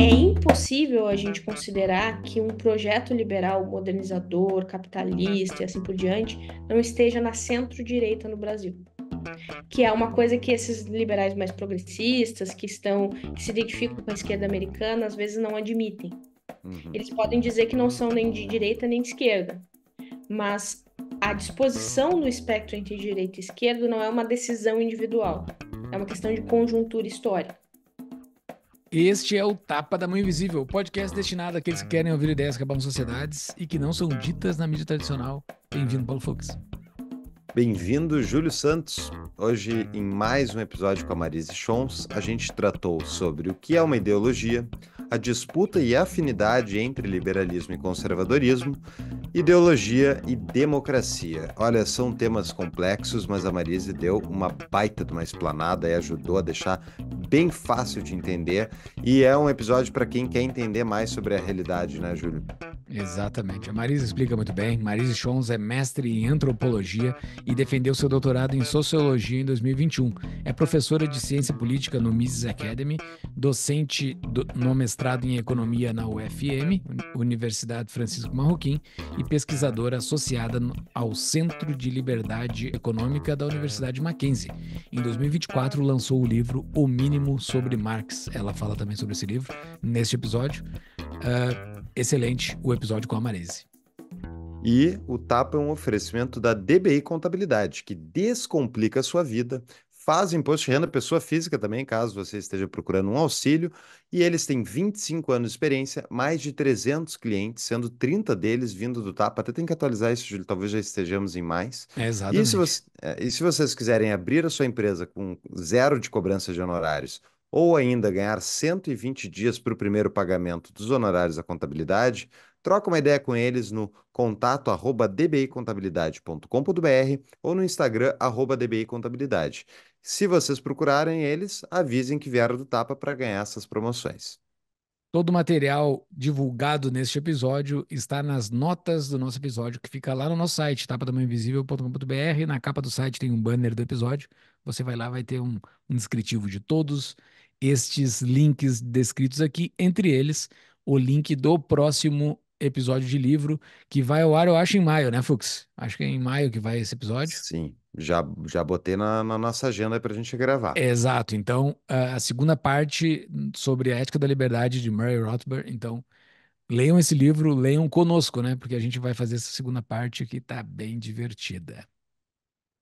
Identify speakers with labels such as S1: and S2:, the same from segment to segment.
S1: É impossível a gente considerar que um projeto liberal, modernizador, capitalista e assim por diante não esteja na centro-direita no Brasil que é uma coisa que esses liberais mais progressistas, que estão que se identificam com a esquerda americana, às vezes não admitem. Uhum. Eles podem dizer que não são nem de direita nem de esquerda, mas a disposição no espectro entre direita e esquerda não é uma decisão individual. É uma questão de conjuntura histórica.
S2: Este é o Tapa da Mão Invisível, podcast destinado àqueles que querem ouvir ideias que acabam sociedades e que não são ditas na mídia tradicional. Bem-vindo, Paulo Fux.
S3: Bem-vindo, Júlio Santos. Hoje, em mais um episódio com a Marise Chons, a gente tratou sobre o que é uma ideologia, a disputa e afinidade entre liberalismo e conservadorismo, ideologia e democracia. Olha, são temas complexos, mas a Marise deu uma baita de uma explanada e ajudou a deixar bem fácil de entender. E é um episódio para quem quer entender mais sobre a realidade, né, Júlio?
S2: Exatamente. A Marisa explica muito bem. Marisa Schons é mestre em antropologia e defendeu seu doutorado em sociologia em 2021. É professora de ciência política no Mises Academy, docente do, no mestrado mestrado em Economia na UFM, Universidade Francisco Marroquim, e pesquisadora associada ao Centro de Liberdade Econômica da Universidade Mackenzie. Em 2024, lançou o livro O Mínimo sobre Marx. Ela fala também sobre esse livro neste episódio. Uh, excelente o episódio com a Marese.
S3: E o Tapa é um oferecimento da DBI Contabilidade, que descomplica a sua vida fazem imposto de renda pessoa física também, caso você esteja procurando um auxílio, e eles têm 25 anos de experiência, mais de 300 clientes, sendo 30 deles vindo do TAP. Até tem que atualizar isso, Júlio, talvez já estejamos em mais. É, exatamente. E se, você, eh, e se vocês quiserem abrir a sua empresa com zero de cobrança de honorários, ou ainda ganhar 120 dias para o primeiro pagamento dos honorários da contabilidade, troca uma ideia com eles no contato arroba dbicontabilidade.com.br ou no Instagram arroba dbicontabilidade. Se vocês procurarem eles, avisem que vieram do Tapa para ganhar essas promoções.
S2: Todo o material divulgado neste episódio está nas notas do nosso episódio, que fica lá no nosso site, tapadamainvisível.com.br. Na capa do site tem um banner do episódio. Você vai lá, vai ter um, um descritivo de todos estes links descritos aqui, entre eles o link do próximo episódio de livro, que vai ao ar, eu acho, em maio, né, Fux? Acho que é em maio que vai esse
S3: episódio. Sim. Já, já botei na, na nossa agenda para a gente gravar. Exato. Então,
S2: a segunda parte sobre a ética da liberdade de Murray Rothbard. Então, leiam esse livro, leiam conosco, né? Porque a gente vai fazer essa segunda parte que tá bem divertida.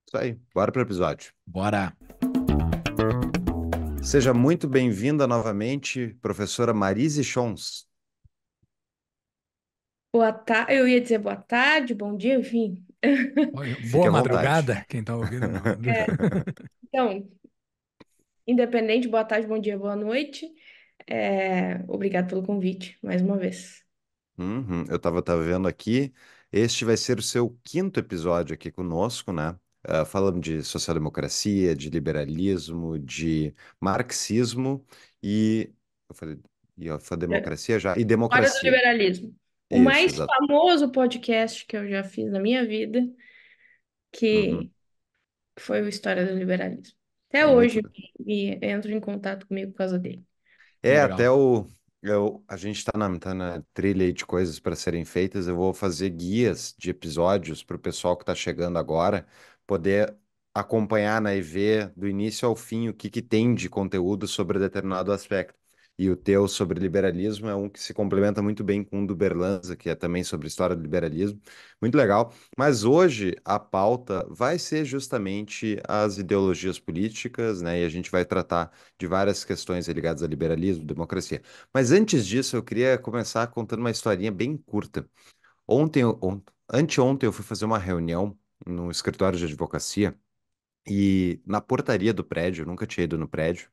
S3: Isso aí. Bora para o episódio. Bora. Seja muito bem-vinda novamente, professora Marise Chons.
S1: Boa tarde, eu ia dizer boa tarde, bom dia, enfim,
S3: boa
S2: madrugada, quem está ouvindo. É,
S1: então, independente, boa tarde, bom dia, boa noite. É, obrigado pelo convite, mais uma vez.
S3: Uhum, eu estava tá vendo aqui, este vai ser o seu quinto episódio aqui conosco, né? Uh, ah, falando de social-democracia, de liberalismo, de marxismo e. Eu falei, e eu falei é. democracia já. E democracia. Hora do
S1: liberalismo. O Isso, mais exato. famoso podcast que eu já fiz na minha vida, que Uhum. foi o História do Liberalismo. Até Muito hoje me entro em contato comigo por causa dele.
S3: É, Legal. até o. eu- é a gente está na, tá na trilha aí de coisas para serem feitas. Eu vou fazer guias de episódios para o pessoal que está chegando agora poder acompanhar né, e ver do início ao fim o que, que tem de conteúdo sobre determinado aspecto e o teu sobre liberalismo é um que se complementa muito bem com o do Berlanza, que é também sobre história do liberalismo. Muito legal. Mas hoje a pauta vai ser justamente as ideologias políticas, né? E a gente vai tratar de várias questões ligadas ao liberalismo, democracia. Mas antes disso, eu queria começar contando uma historinha bem curta. Ontem, ont... anteontem, eu fui fazer uma reunião no escritório de advocacia e na portaria do prédio, eu nunca tinha ido no prédio,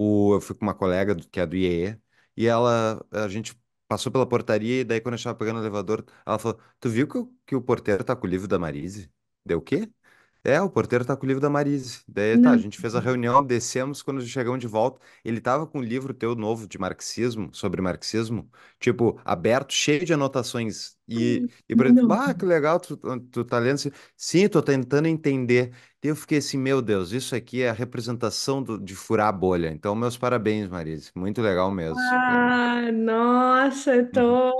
S3: o, eu fui com uma colega do, que é do IEE, e ela, a gente passou pela portaria, e daí quando a gente estava pegando o elevador, ela falou, tu viu que, o, que o porteiro tá com o livro da Marise? Deu o quê? É, o porteiro tá com o livro da Marise. Daí tá, a Não. gente fez a reunião, descemos, quando chegamos de volta, ele tava com o livro teu novo de marxismo, sobre marxismo, tipo, aberto, cheio de anotações. E, e por exemplo, Não. ah, que legal, tu, tu tá lendo assim. Sim, tô tentando entender. E eu fiquei assim, meu Deus, isso aqui é a representação do- de furar a bolha. Então, meus parabéns, Marise. Muito legal mesmo.
S1: Ah, nossa, eu tô.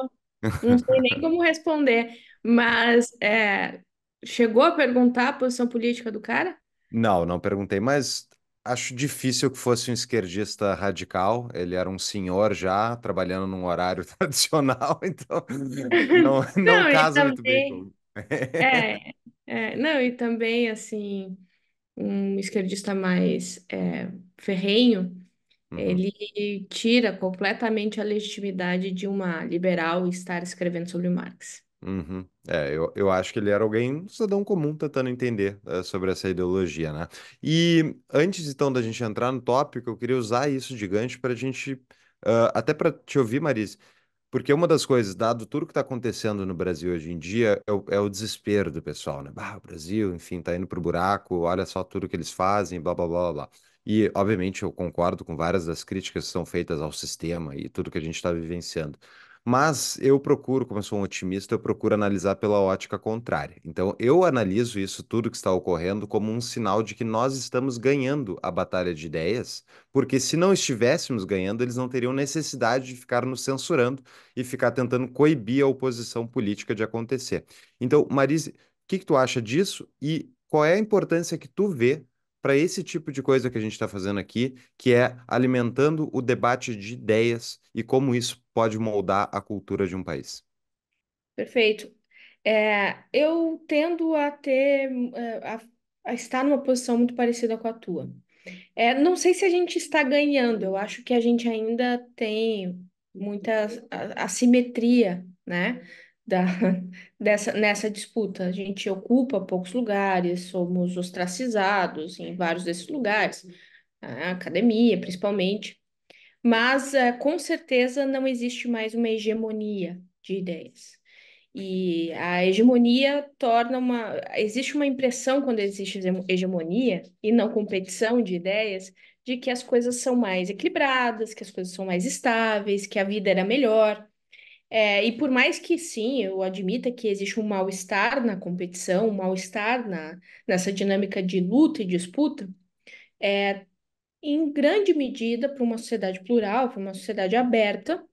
S1: Uhum. Não sei nem como responder, mas é, Chegou a perguntar a posição política do cara?
S3: Não, não perguntei, mas acho difícil que fosse um esquerdista radical. Ele era um senhor já, trabalhando num horário tradicional, então não, não, não casa também, muito bem é,
S1: é, não, e também, assim, um esquerdista mais é, ferrenho, uhum. ele tira completamente a legitimidade de uma liberal estar escrevendo sobre Marx.
S3: Uhum. É, eu, eu acho que ele era alguém, um cidadão comum, tentando entender eh, sobre essa ideologia, né? E antes, então, da gente entrar no tópico, eu queria usar isso de gancho para a gente, uh, até para te ouvir, Marise, porque uma das coisas, dado tudo que está acontecendo no Brasil hoje em dia, é o, é o desespero do pessoal, né? Bah, o Brasil, enfim, tá indo pro buraco, olha só tudo que eles fazem, blá, blá, blá, blá. E, obviamente, eu concordo com várias das críticas que são feitas ao sistema e tudo que a gente está vivenciando. Mas eu procuro, como eu sou um otimista, eu procuro analisar pela ótica contrária. Então, eu analiso isso tudo que está ocorrendo como um sinal de que nós estamos ganhando a batalha de ideias, porque se não estivéssemos ganhando, eles não teriam necessidade de ficar nos censurando e ficar tentando coibir a oposição política de acontecer. Então, Marise, o que, que tu acha disso e qual é a importância que tu vê para esse tipo de coisa que a gente está fazendo aqui, que é alimentando o debate de ideias e como isso pode moldar a cultura de um
S1: país. Perfeito. É, eu tendo a ter eh, a, a, estar numa posição muito parecida com a tua. É, não sei se a gente está ganhando. Eu acho que a gente ainda tem muita assimetria, né? da, dessa, nessa disputa. A gente ocupa poucos lugares, somos ostracizados em vários desses lugares, a academia principalmente, mas é, com certeza não existe mais uma hegemonia de ideias. E a hegemonia torna uma. Existe uma impressão, quando existe hegemonia e não competição de ideias, de que as coisas são mais equilibradas, que as coisas são mais estáveis, que a vida era melhor. É, e por mais que sim, eu admita que existe um mal-estar na competição, um mal-estar na, nessa dinâmica de luta e disputa, é, em grande medida, para uma sociedade plural, para uma sociedade aberta,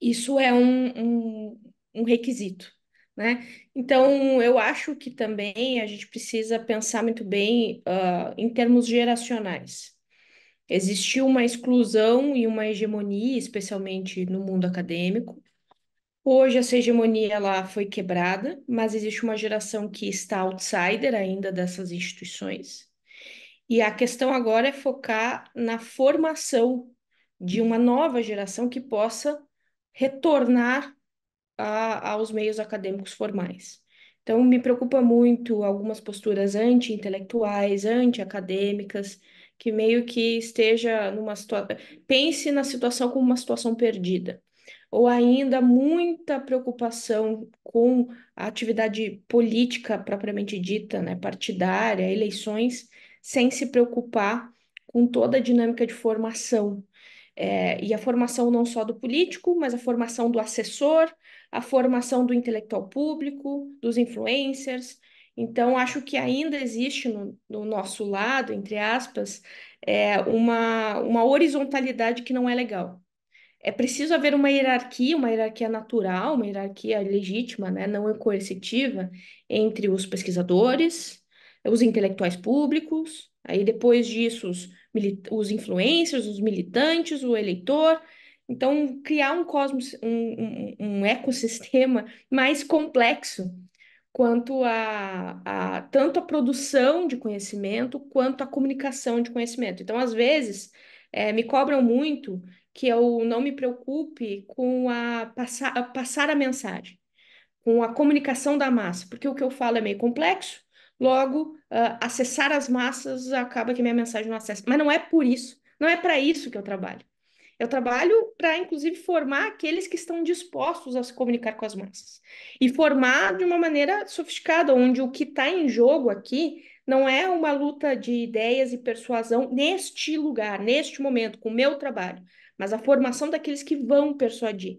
S1: isso é um, um, um requisito. Né? Então, eu acho que também a gente precisa pensar muito bem uh, em termos geracionais. Existiu uma exclusão e uma hegemonia, especialmente no mundo acadêmico, Hoje essa hegemonia lá foi quebrada, mas existe uma geração que está outsider ainda dessas instituições. E a questão agora é focar na formação de uma nova geração que possa retornar a, aos meios acadêmicos formais. Então, me preocupa muito algumas posturas anti-intelectuais, anti-acadêmicas, que meio que esteja numa situação. Pense na situação como uma situação perdida ou ainda muita preocupação com a atividade política propriamente dita, né, partidária, eleições, sem se preocupar com toda a dinâmica de formação. É, e a formação não só do político, mas a formação do assessor, a formação do intelectual público, dos influencers. Então, acho que ainda existe no, no nosso lado, entre aspas, é, uma, uma horizontalidade que não é legal é preciso haver uma hierarquia, uma hierarquia natural, uma hierarquia legítima, né, não coercitiva, entre os pesquisadores, os intelectuais públicos, aí depois disso os, os influencers, os militantes, o eleitor. Então, criar um cosmos, um, um, um ecossistema mais complexo quanto a, a tanto a produção de conhecimento quanto a comunicação de conhecimento. Então, às vezes, é, me cobram muito que eu não me preocupe com a passar, a passar a mensagem, com a comunicação da massa, porque o que eu falo é meio complexo, logo, uh, acessar as massas acaba que minha mensagem não acessa. Mas não é por isso, não é para isso que eu trabalho. Eu trabalho para, inclusive, formar aqueles que estão dispostos a se comunicar com as massas. E formar de uma maneira sofisticada, onde o que está em jogo aqui não é uma luta de ideias e persuasão neste lugar, neste momento, com o meu trabalho, mas a formação daqueles que vão persuadir.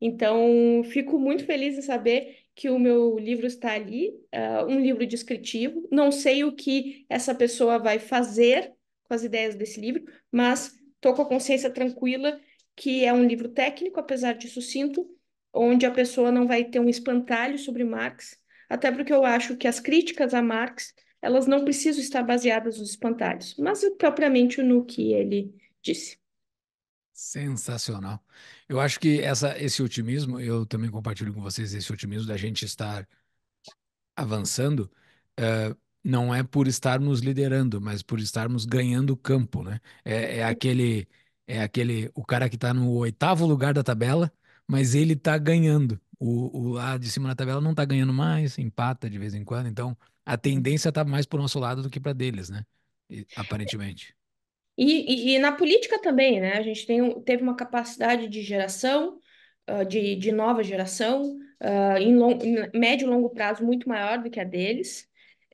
S1: Então, fico muito feliz em saber que o meu livro está ali, uh, um livro descritivo. Não sei o que essa pessoa vai fazer com as ideias desse livro, mas estou com a consciência tranquila que é um livro técnico, apesar de sucinto, onde a pessoa não vai ter um espantalho sobre Marx, até porque eu acho que as críticas a Marx elas não precisam estar baseadas nos espantalhos, mas propriamente no que ele disse.
S2: Sensacional. Eu acho que essa, esse otimismo, eu também compartilho com vocês esse otimismo da gente estar avançando, uh, não é por estarmos liderando, mas por estarmos ganhando campo, né? É, é aquele, é aquele, o cara que está no oitavo lugar da tabela, mas ele está ganhando. O, o lá de cima da tabela não está ganhando mais, empata de vez em quando. Então, a tendência está mais para o nosso lado do que para deles, né? E, aparentemente.
S1: E, e, e, na política também, né? A gente tem, teve uma capacidade de geração, uh, de, de nova geração, uh, em, long, em médio e longo prazo muito maior do que a deles.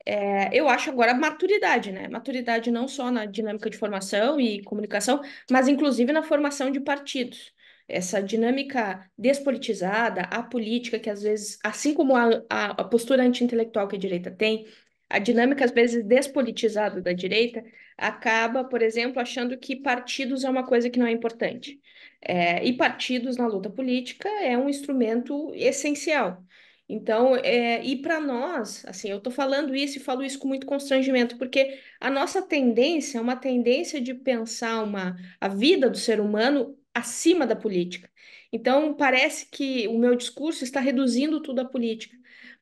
S1: É, eu acho agora maturidade, né? Maturidade não só na dinâmica de formação e comunicação, mas inclusive na formação de partidos essa dinâmica despolitizada, apolítica, que às vezes, assim como a, a, a postura anti-intelectual que a direita tem, a dinâmica, às vezes, despolitizada da direita acaba, por exemplo, achando que partidos é uma coisa que não é importante. É, e partidos na luta política é um instrumento essencial. Então, é, e para nós, assim, eu estou falando isso e falo isso com muito constrangimento, porque a nossa tendência é uma tendência de pensar uma, a vida do ser humano acima da política. Então, parece que o meu discurso está reduzindo tudo à política.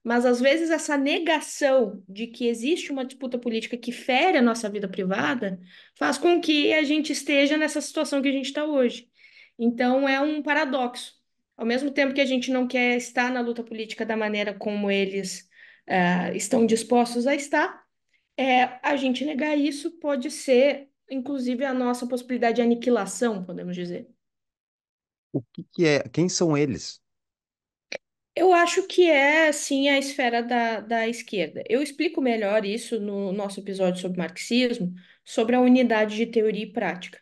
S1: Mas, às vezes, essa negação de que existe uma disputa política que fere a nossa vida privada faz com que a gente esteja nessa situação que a gente está hoje. Então, é um paradoxo. Ao mesmo tempo que a gente não quer estar na luta política da maneira como eles uh, estão dispostos a estar, é, a gente negar isso pode ser, inclusive, a nossa possibilidade de aniquilação, podemos dizer o que, que
S3: é, quem são eles?
S1: Eu acho que é, sim, a esfera da, da esquerda. Eu explico melhor isso no nosso episódio sobre marxismo, sobre a unidade de teoria e prática.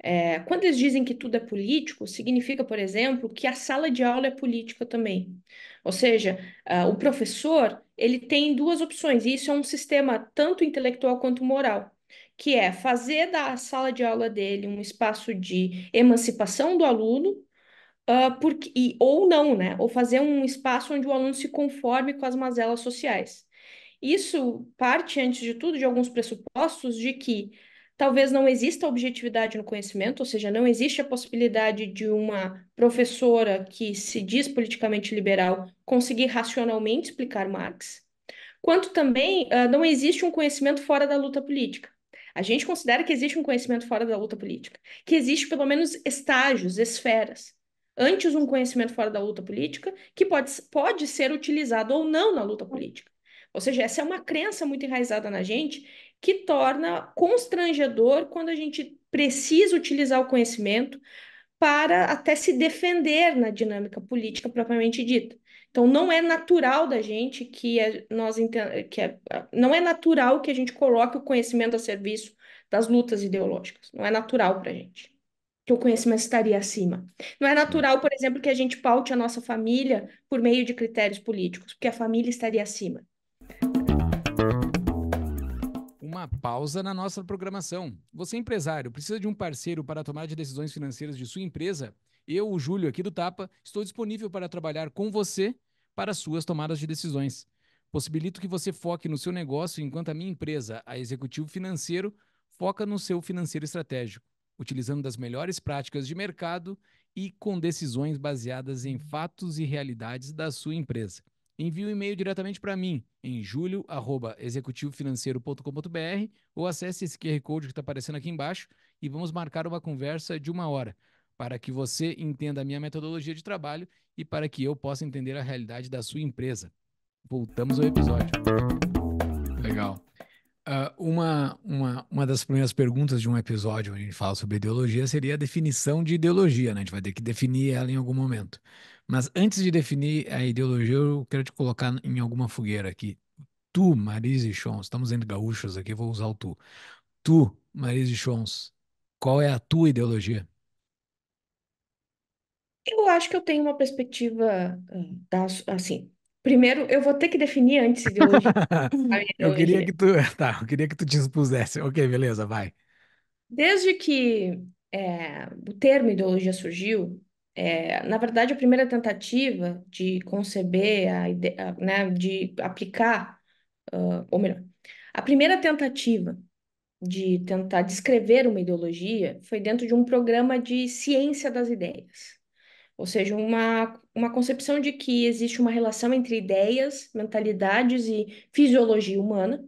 S1: É, quando eles dizem que tudo é político, significa, por exemplo, que a sala de aula é política também. Ou seja, uh, o professor ele tem duas opções, e isso é um sistema tanto intelectual quanto moral, que é fazer da sala de aula dele um espaço de emancipação do aluno uh, porque, e, ou não, né? Ou fazer um espaço onde o aluno se conforme com as mazelas sociais. Isso parte, antes de tudo, de alguns pressupostos de que talvez não exista objetividade no conhecimento, ou seja, não existe a possibilidade de uma professora que se diz politicamente liberal conseguir racionalmente explicar Marx, quanto também uh, não existe um conhecimento fora da luta política. A gente considera que existe um conhecimento fora da luta política, que existe pelo menos estágios, esferas antes um conhecimento fora da luta política, que pode, pode ser utilizado ou não na luta política. Ou seja, essa é uma crença muito enraizada na gente que torna constrangedor quando a gente precisa utilizar o conhecimento para até se defender na dinâmica política propriamente dita. Então, não é natural da gente que é, nós que é, não é natural que a gente coloque o conhecimento a serviço das lutas ideológicas. Não é natural para a gente que o conhecimento estaria acima. Não é natural, por exemplo, que a gente paute a nossa família por meio de critérios políticos, porque a família estaria acima.
S2: Uma pausa na nossa programação. Você, empresário, precisa de um parceiro para tomar de decisões financeiras de sua empresa? Eu, o Júlio, aqui do Tapa, estou disponível para trabalhar com você para suas tomadas de decisões. Possibilito que você foque no seu negócio enquanto a minha empresa, a Executivo Financeiro, foca no seu financeiro estratégico utilizando das melhores práticas de mercado e com decisões baseadas em fatos e realidades da sua empresa. Envie o um e-mail diretamente para mim em julio@executivofinanceiro.com.br ou acesse esse QR Code que está aparecendo aqui embaixo e vamos marcar uma conversa de uma hora para que você entenda a minha metodologia de trabalho e para que eu possa entender a realidade da sua empresa. Voltamos ao episódio. Legal. Uh, uma, uma, uma das primeiras perguntas de um episódio onde a gente fala sobre ideologia seria a definição de ideologia, né? A gente vai ter que definir ela em algum momento. Mas antes de definir a ideologia, eu quero te colocar em alguma fogueira aqui. Tu, Marise Chons, estamos entre gaúchos aqui, vou usar o tu. Tu, Marise Chons, qual é a tua ideologia?
S1: Eu acho que eu tenho uma perspectiva ah, da, assim, Primeiro, eu vou ter que definir antes de hoje. eu queria que
S2: tu, tá, eu queria que tu te expusesse. Ok, beleza, vai.
S1: Desde que é, o termo ideologia surgiu, é, na verdade, a primeira tentativa de conceber, a, ideia, né, de aplicar, uh, ou melhor, a primeira tentativa de tentar descrever uma ideologia foi dentro de um programa de ciência das ideias. Ou seja, uma, uma concepção de que existe uma relação entre ideias, mentalidades e fisiologia humana,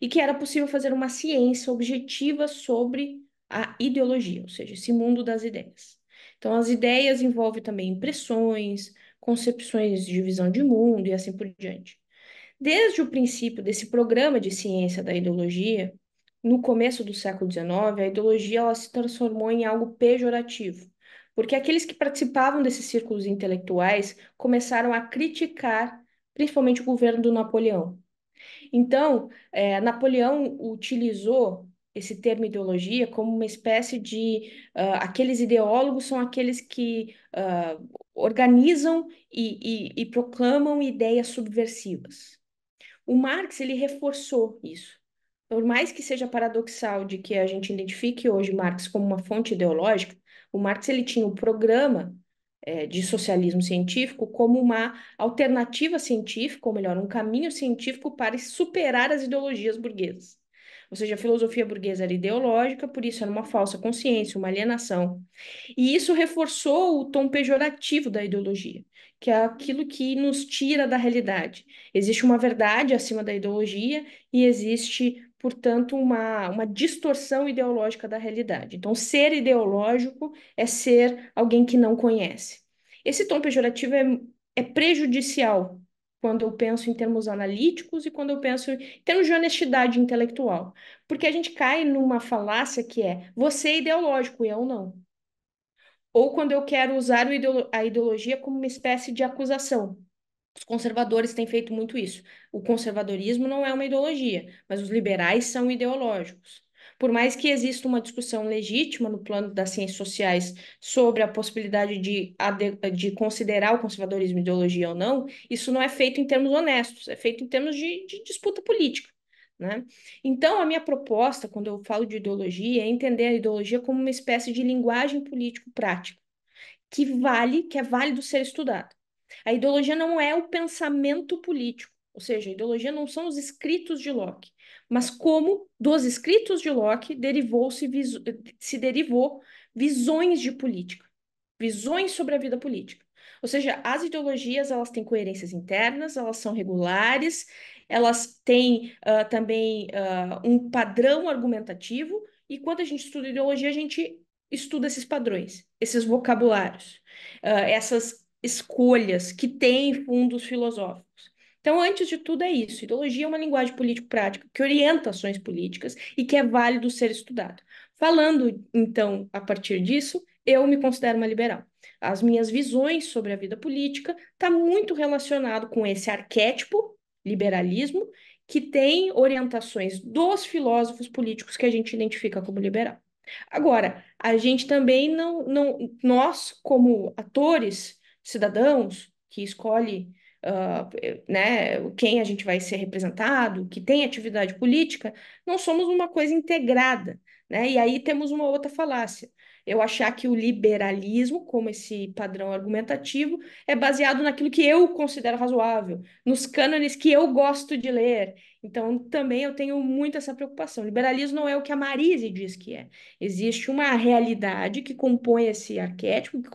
S1: e que era possível fazer uma ciência objetiva sobre a ideologia, ou seja, esse mundo das ideias. Então, as ideias envolvem também impressões, concepções de visão de mundo e assim por diante. Desde o princípio desse programa de ciência da ideologia, no começo do século XIX, a ideologia ela se transformou em algo pejorativo, porque aqueles que participavam desses círculos intelectuais começaram a criticar, principalmente, o governo do Napoleão. Então, é, Napoleão utilizou esse termo ideologia como uma espécie de uh, aqueles ideólogos são aqueles que uh, organizam e, e, e, proclamam ideias subversivas. O Marx ele reforçou isso. Por mais que seja paradoxal de que a gente identifique hoje Marx como uma fonte ideológica, o Marx ele tinha um programa é, de socialismo científico como uma alternativa científica, ou melhor, um caminho científico para superar as ideologias burguesas. Ou seja, a filosofia burguesa era ideológica, por isso era uma falsa consciência, uma alienação. E isso reforçou o tom pejorativo da ideologia, que é aquilo que nos tira da realidade. Existe uma verdade acima da ideologia e existe portanto, uma, uma distorção ideológica da realidade. Então, ser ideológico é ser alguém que não conhece. Esse tom pejorativo é, é prejudicial quando eu penso em termos analíticos e quando eu penso em termos de honestidade intelectual. Porque a gente cai numa falácia que é você é ideológico e eu não. Ou quando eu quero usar a ideologia como uma espécie de acusação. Os conservadores têm feito muito isso. O conservadorismo não é uma ideologia, mas os liberais são ideológicos. Por mais que exista uma discussão legítima no plano das ciências sociais sobre a possibilidade de, de considerar o conservadorismo ideologia ou não, isso não é feito em termos honestos, é feito em termos de, de disputa política. Né? Então, a minha proposta, quando eu falo de ideologia, é entender a ideologia como uma espécie de linguagem político-prática, que vale, que é válido ser estudado. A ideologia não é o pensamento político, ou seja, a ideologia não são os escritos de Locke, mas como dos escritos de Locke derivou-se se derivou visões de política, visões sobre a vida política. Ou seja, as ideologias elas têm coerências internas, elas são regulares, elas têm uh, também uh, um padrão argumentativo, e quando a gente estuda ideologia, a gente estuda esses padrões, esses vocabulários, uh, essas escolhas que têm fundos filosóficos. Então, antes de tudo, é isso. Ideologia é uma linguagem político-prática que orienta ações políticas e que é válido ser estudado. Falando, então, a partir disso, eu me considero uma liberal. As minhas visões sobre a vida política está muito relacionado com esse arquétipo, liberalismo, que tem orientações dos filósofos políticos que a gente identifica como liberal. Agora, a gente também não, não nós como atores cidadãos que escolhe uh, né, quem a gente vai ser representado, que tem atividade política, não somos uma coisa integrada. Né? E aí temos uma outra falácia eu achar que o liberalismo, como esse padrão argumentativo, é baseado naquilo que eu considero razoável, nos cânones que eu gosto de ler. Então, também eu tenho muito essa preocupação. O liberalismo não é o que a Marise diz que é. Existe uma realidade que compõe esse arquétipo, que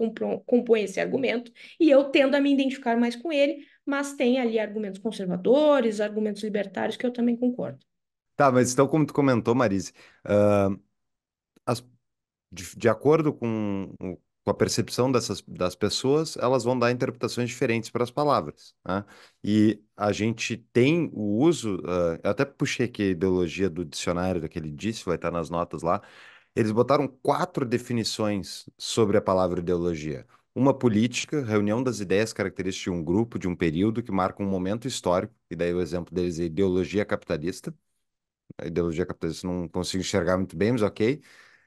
S1: compõe esse argumento, e eu tendo a me identificar mais com ele, mas tem ali argumentos conservadores, argumentos libertários que eu também concordo.
S3: Tá, mas então, como tu comentou, Marise, uh, as de, de acordo com, com a percepção dessas, das pessoas, elas vão dar interpretações diferentes para as palavras. Né? E a gente tem o uso, uh, eu até puxei aqui a ideologia do dicionário, daquele disse, vai estar nas notas lá. Eles botaram quatro definições sobre a palavra ideologia. Uma política, reunião das ideias características de um grupo, de um período, que marca um momento histórico, e daí o exemplo deles é ideologia capitalista. A ideologia capitalista não consigo enxergar muito bem, mas ok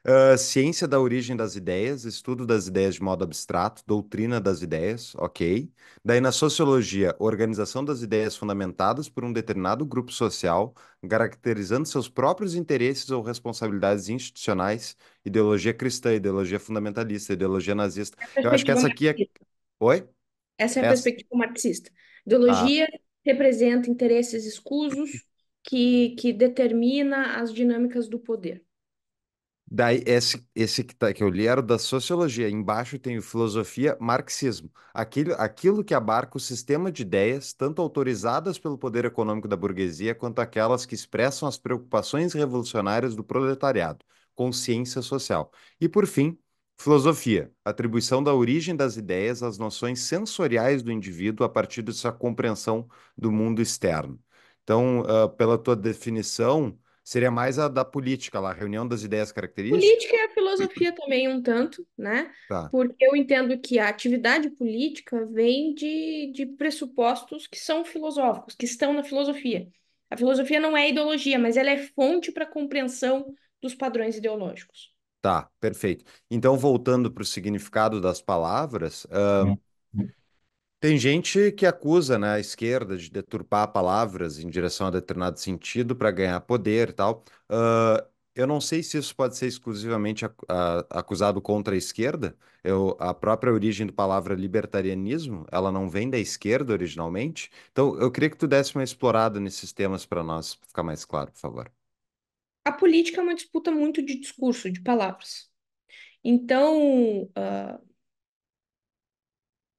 S3: Uh, ciência da origem das ideias, estudo das ideias de modo abstrato, doutrina das ideias, ok. Daí na sociologia, organização das ideias fundamentadas por um determinado grupo social, caracterizando seus próprios interesses ou responsabilidades institucionais, ideologia cristã, ideologia fundamentalista, ideologia nazista. É Eu acho que essa aqui é. Oi?
S1: Essa é a essa... perspectiva marxista. Tá. Ideologia ah. representa interesses escusos que, que determina as dinâmicas do poder.
S3: Daí, esse, esse que, tá, que eu li era da sociologia. Embaixo tem o filosofia, marxismo. Aquilo, aquilo que abarca o sistema de ideias, tanto autorizadas pelo poder econômico da burguesia, quanto aquelas que expressam as preocupações revolucionárias do proletariado, consciência social. E, por fim, filosofia, atribuição da origem das ideias às noções sensoriais do indivíduo a partir de sua compreensão do mundo externo. Então, uh, pela tua definição seria mais a da política lá, a reunião das ideias características.
S1: Política e é a filosofia também, um tanto, né? Tá. Porque eu entendo que a atividade política vem de, de pressupostos que são filosóficos, que estão na filosofia. A filosofia não é ideologia, mas ela é fonte para a compreensão dos padrões ideológicos.
S3: Tá, perfeito. Então, voltando para o significado das palavras, uh, tem gente que acusa né, a esquerda de deturpar palavras em direção a determinado sentido para ganhar poder e tal. eu não sei se isso pode ser exclusivamente a- acusado contra a esquerda. Eu, a própria origem da palavra libertarianismo, ela não vem da esquerda originalmente. Então, eu queria que tu desse uma explorada nesses temas para nós, para ficar mais claro, por favor.
S1: A política é uma disputa muito de discurso, de palavras. Então,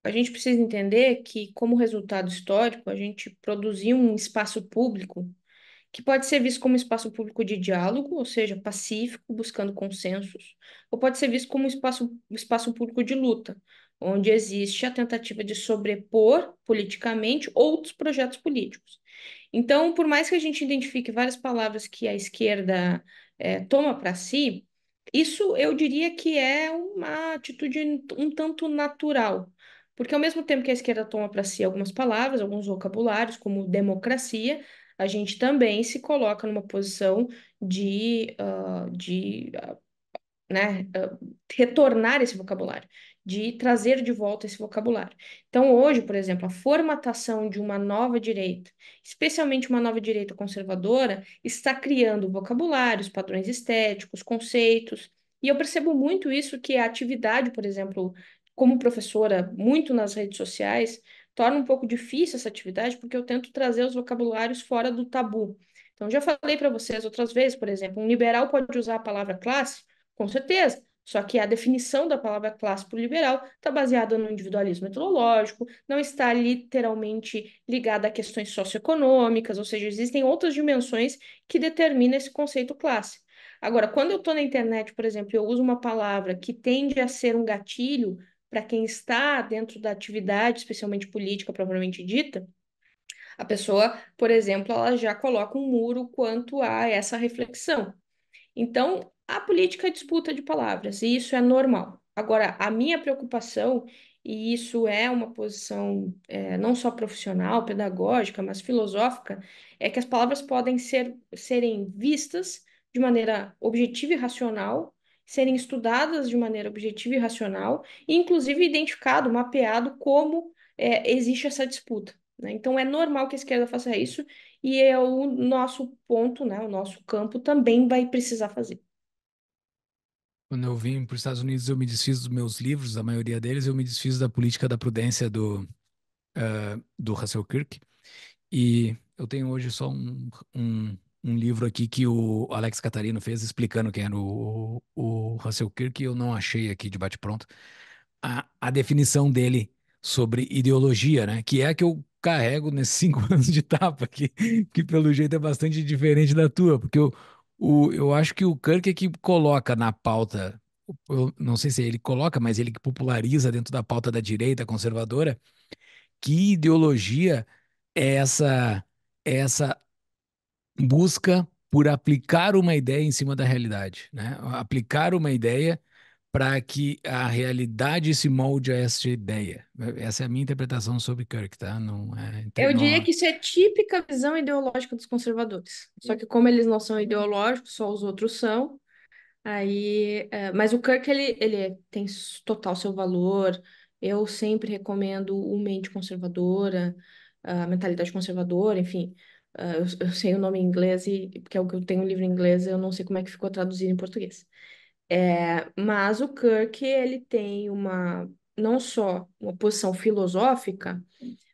S1: a gente precisa entender que, como resultado histórico, a gente produziu um espaço público que pode ser visto como espaço público de diálogo, ou seja, pacífico, buscando consensos, ou pode ser visto como espaço, espaço público de luta, onde existe a tentativa de sobrepor politicamente outros projetos políticos. Então, por mais que a gente identifique várias palavras que a esquerda é, toma para si, isso eu diria que é uma atitude um tanto natural, porque ao mesmo tempo que a esquerda toma para si algumas palavras, alguns vocabulários, como democracia, a gente também se coloca numa posição de, uh, de uh, né, uh, retornar esse vocabulário, de trazer de volta esse vocabulário. Então, hoje, por exemplo, a formatação de uma nova direita, especialmente uma nova direita conservadora, está criando vocabulários, padrões estéticos, conceitos. E eu percebo muito isso que a atividade, por exemplo, como professora, muito nas redes sociais, torna um pouco difícil essa atividade, porque eu tento trazer os vocabulários fora do tabu. Então, já falei para vocês outras vezes, por exemplo, um liberal pode usar a palavra classe? Com certeza. Só que a definição da palavra classe para o liberal está baseada no individualismo etnológico, não está literalmente ligada a questões socioeconômicas, ou seja, existem outras dimensões que determinam esse conceito classe. Agora, quando eu estou na internet, por exemplo, eu uso uma palavra que tende a ser um gatilho para quem está dentro da atividade, especialmente política propriamente dita, a pessoa, por exemplo, ela já coloca um muro quanto a essa reflexão. Então, a política é disputa de palavras, e isso é normal. Agora, a minha preocupação, e isso é uma posição é, não só profissional, pedagógica, mas filosófica, é que as palavras podem ser, serem vistas de maneira objetiva e racional serem estudadas de maneira objetiva e racional, e inclusive identificado, mapeado como é, existe essa disputa. Né? Então é normal que a esquerda faça isso, e é o nosso ponto, né, o nosso campo também vai precisar fazer.
S2: Quando eu vim para os Estados Unidos, eu me desfiz dos meus livros, a maioria deles, eu me desfiz da política da prudência do, uh, do Russell Kirk. E eu tenho hoje só um, um um livro aqui que o Alex Catarino fez explicando quem era o, o Russell Kirk, eu não achei aqui de bate-pronto, a, a, definição dele sobre ideologia, né? Que é a que eu carrego nesses cinco anos de tapa, que, que pelo jeito é bastante diferente da tua, porque eu, o, eu acho que o Kirk é que coloca na pauta, eu não sei se é ele coloca, mas ele que populariza dentro da pauta da direita conservadora, que ideologia é essa, é essa busca por aplicar uma ideia em cima da realidade, né? Aplicar uma ideia para que a realidade se molde a essa ideia. Essa é a minha interpretação sobre Kirk, tá? Não
S1: é, então, Eu diria não... que isso é típica visão ideológica dos conservadores. Só que como eles não são ideológicos, só os outros são. Aí, é, mas o Kirk ele, ele tem total seu valor. Eu sempre recomendo o mente conservadora, a mentalidade conservadora, enfim. Uh, eu, eu, sei o nome em inglês, e, porque é o que eu tenho livro em inglês, eu não sei como é que ficou traduzido em português. É, mas o Kirk, ele tem uma, não só uma posição filosófica,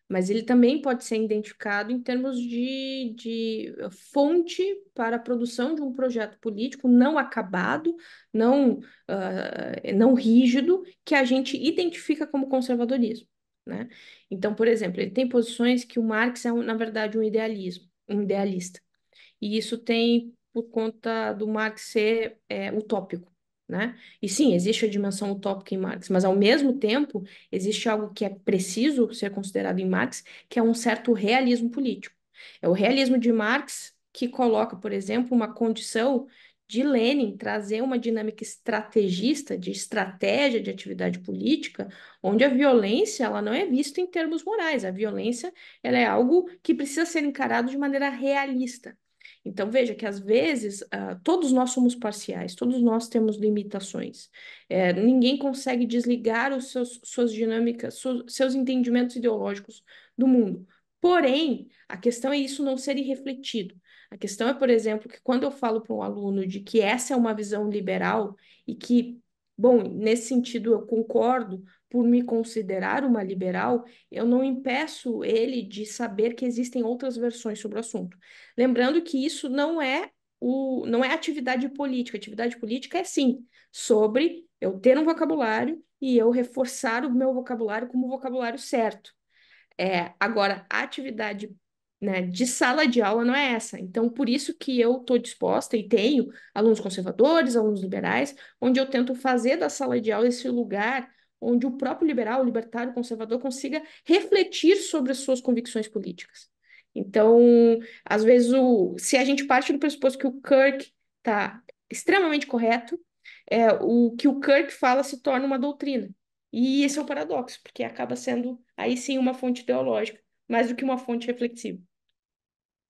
S1: mas ele também pode ser identificado em termos de, de fonte para a produção de um projeto político não acabado, não, uh, não rígido, que a gente identifica como conservadorismo. Né? Então, por exemplo, ele tem posições que o Marx é, na verdade, um idealismo idealista. E isso tem por conta do Marx ser é, utópico. Né? E sim, existe a dimensão utópica em Marx, mas ao mesmo tempo existe algo que é preciso ser considerado em Marx, que é um certo realismo político. É o realismo de Marx que coloca, por exemplo, uma condição de Lenin trazer uma dinâmica estrategista, de estratégia de atividade política, onde a violência ela não é vista em termos morais, a violência ela é algo que precisa ser encarado de maneira realista. Então, veja que às vezes uh, todos nós somos parciais, todos nós temos limitações. É, ninguém consegue desligar os seus, suas dinâmicas, su seus entendimentos ideológicos do mundo. Porém, a questão é isso não ser refletido. A questão é, por exemplo, que quando eu falo para um aluno de que essa é uma visão liberal e que, bom, nesse sentido eu concordo por me considerar uma liberal, eu não impeço ele de saber que existem outras versões sobre o assunto. Lembrando que isso não é o, não é atividade política. Atividade política é sim sobre eu ter um vocabulário e eu reforçar o meu vocabulário como vocabulário certo. É, agora, a atividade né, de sala de aula não é essa. Então, por isso que eu estou disposta e tenho alunos conservadores, alunos liberais, onde eu tento fazer da sala de aula esse lugar onde o próprio liberal, o libertário, conservador consiga refletir sobre as suas convicções políticas. Então, às vezes, o, se a gente parte do pressuposto que o Kirk está extremamente correto, é, o que o Kirk fala se torna uma doutrina. E esse é o paradoxo, porque acaba sendo aí sim uma fonte teológica, mais do que uma fonte reflexiva.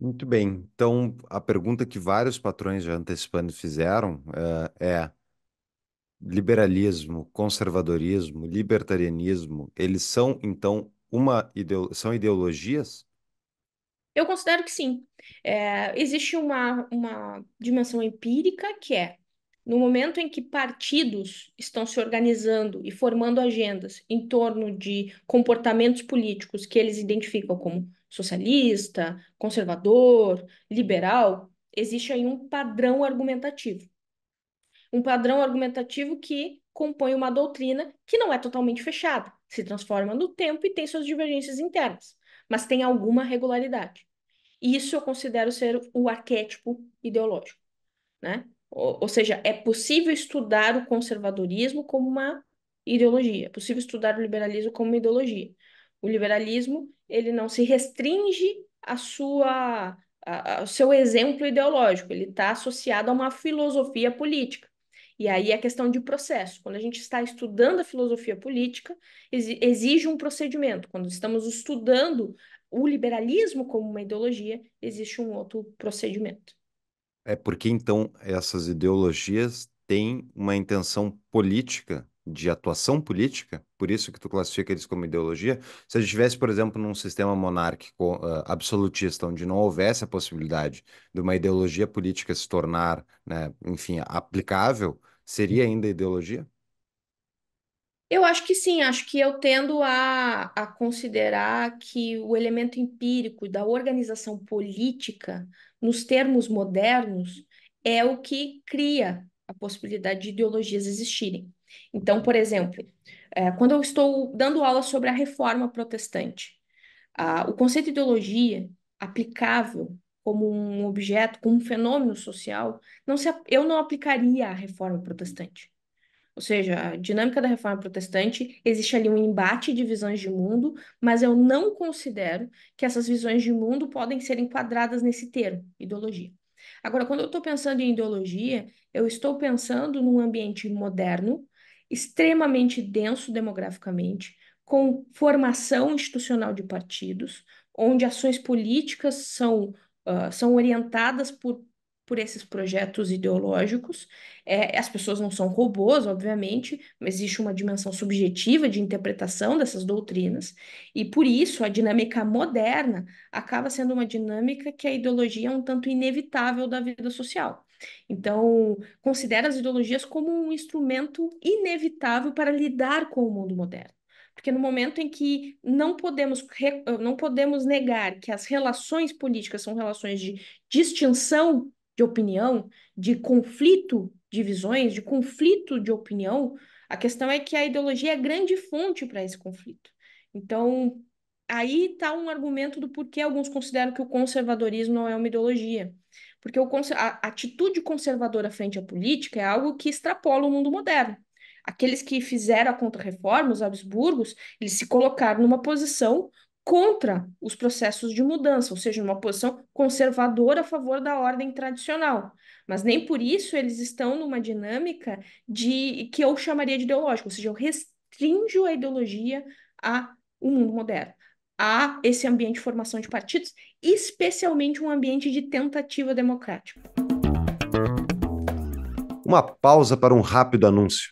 S3: Muito bem. Então, a pergunta que vários patrões já antecipando fizeram eh, é: liberalismo, conservadorismo, libertarianismo, eles são, então, uma são ideologias?
S1: Eu considero que sim. É, existe uma, uma dimensão empírica que é no momento em que partidos estão se organizando e formando agendas em torno de comportamentos políticos que eles identificam como socialista, conservador, liberal, existe aí um padrão argumentativo. Um padrão argumentativo que compõe uma doutrina que não é totalmente fechada, se transforma no tempo e tem suas divergências internas, mas tem alguma regularidade. E Isso eu considero ser o arquétipo ideológico. Né? Ou, ou seja, é possível estudar o conservadorismo como uma ideologia, é possível estudar o liberalismo como uma ideologia. O liberalismo, ele não se restringe à sua, ao seu exemplo ideológico, ele está associado a uma filosofia política. E aí a é questão de processo. Quando a gente está estudando a filosofia política, exige um procedimento. Quando estamos estudando o liberalismo como uma ideologia, existe um outro procedimento.
S3: É porque então essas ideologias têm uma intenção política, de atuação política, por isso que tu classifica eles como ideologia. Se a gente estivesse, por exemplo, num sistema monárquico uh, absolutista, onde não houvesse a possibilidade de uma ideologia política se tornar, né, enfim, aplicável, seria uhum. ainda ideologia?
S1: Eu acho que sim, acho que eu tendo a, a considerar que o elemento empírico da organização política, nos termos modernos, é o que cria a possibilidade de ideologias existirem. Então, por exemplo, é, quando eu estou dando aula sobre a reforma protestante, a, o conceito de ideologia aplicável como um objeto, como um fenômeno social, não se, eu não aplicaria à reforma protestante. Ou seja, a dinâmica da reforma protestante, existe ali um embate de visões de mundo, mas eu não considero que essas visões de mundo podem ser enquadradas nesse termo, ideologia. Agora, quando eu estou pensando em ideologia, eu estou pensando num ambiente moderno, extremamente denso demograficamente, com formação institucional de partidos, onde ações políticas são, uh, são orientadas por por esses projetos ideológicos. É, as pessoas não são robôs, obviamente, mas existe uma dimensão subjetiva de interpretação dessas doutrinas, e por isso a dinâmica moderna acaba sendo uma dinâmica que a ideologia é um tanto inevitável da vida social. Então, considera as ideologias como um instrumento inevitável para lidar com o mundo moderno. Porque no momento em que não podemos, não podemos negar que as relações políticas são relações de distinção de opinião, de conflito de visões, de conflito de opinião, a questão é que a ideologia é grande fonte para esse conflito. Então, aí está um argumento do porquê alguns consideram que o conservadorismo não é uma ideologia. Porque o, a atitude conservadora frente à política é algo que extrapola o mundo moderno. Aqueles que fizeram a contra-reforma, os Habsburgos, eles se colocaram numa posição contra os processos de mudança, ou seja, numa posição conservadora a favor da ordem tradicional. Mas nem por isso eles estão numa dinâmica de que eu chamaria de ideológica, ou seja, eu restringo a ideologia a um mundo moderno, a esse ambiente de formação de partidos, especialmente um ambiente de tentativa democrática.
S3: Uma pausa para um rápido anúncio.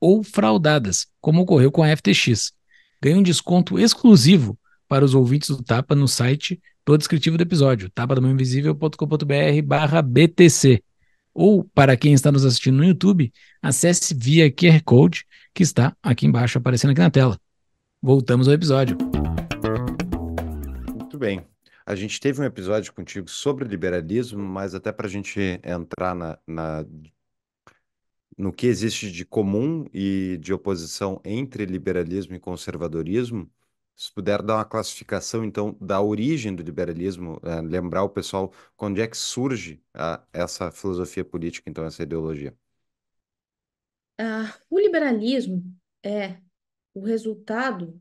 S2: ou fraudadas, como ocorreu com a FTX. Ganhe um desconto exclusivo para os ouvintes do Tapa no site do descritivo do episódio, tapadomainvisível.com.br barra BTC. Ou, para quem está nos assistindo no YouTube, acesse via QR Code, que está aqui embaixo, aparecendo aqui na tela. Voltamos ao episódio.
S3: Muito bem. A gente teve um episódio contigo sobre liberalismo, mas até para a gente entrar na, na no que existe de comum e de oposição entre liberalismo e conservadorismo, se puder dar uma classificação, então, da origem do liberalismo, eh, lembrar o pessoal quando é que surge ah, essa filosofia política, então, essa ideologia.
S1: Ah, o liberalismo é o resultado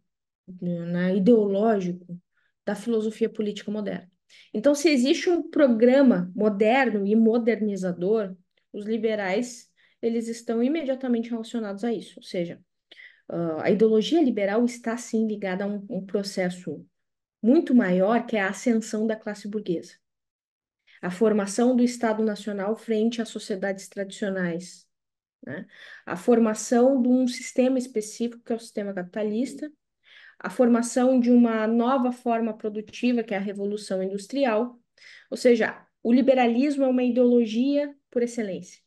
S1: né, ideológico da filosofia política moderna. Então, se existe um programa moderno e modernizador, os liberais eles estão imediatamente relacionados a isso. Ou seja, uh, a ideologia liberal está sim ligada a um, um processo muito maior que é a ascensão da classe burguesa, a formação do Estado Nacional frente às sociedades tradicionais, né? a formação de um sistema específico que é o sistema capitalista, a formação de uma nova forma produtiva que é a revolução industrial, ou seja, o liberalismo é uma ideologia por excelência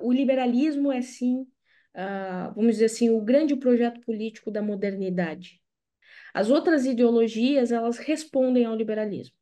S1: o liberalismo é sim, ah, vamos dizer assim, o grande projeto político da modernidade. As outras ideologias, elas respondem ao liberalismo.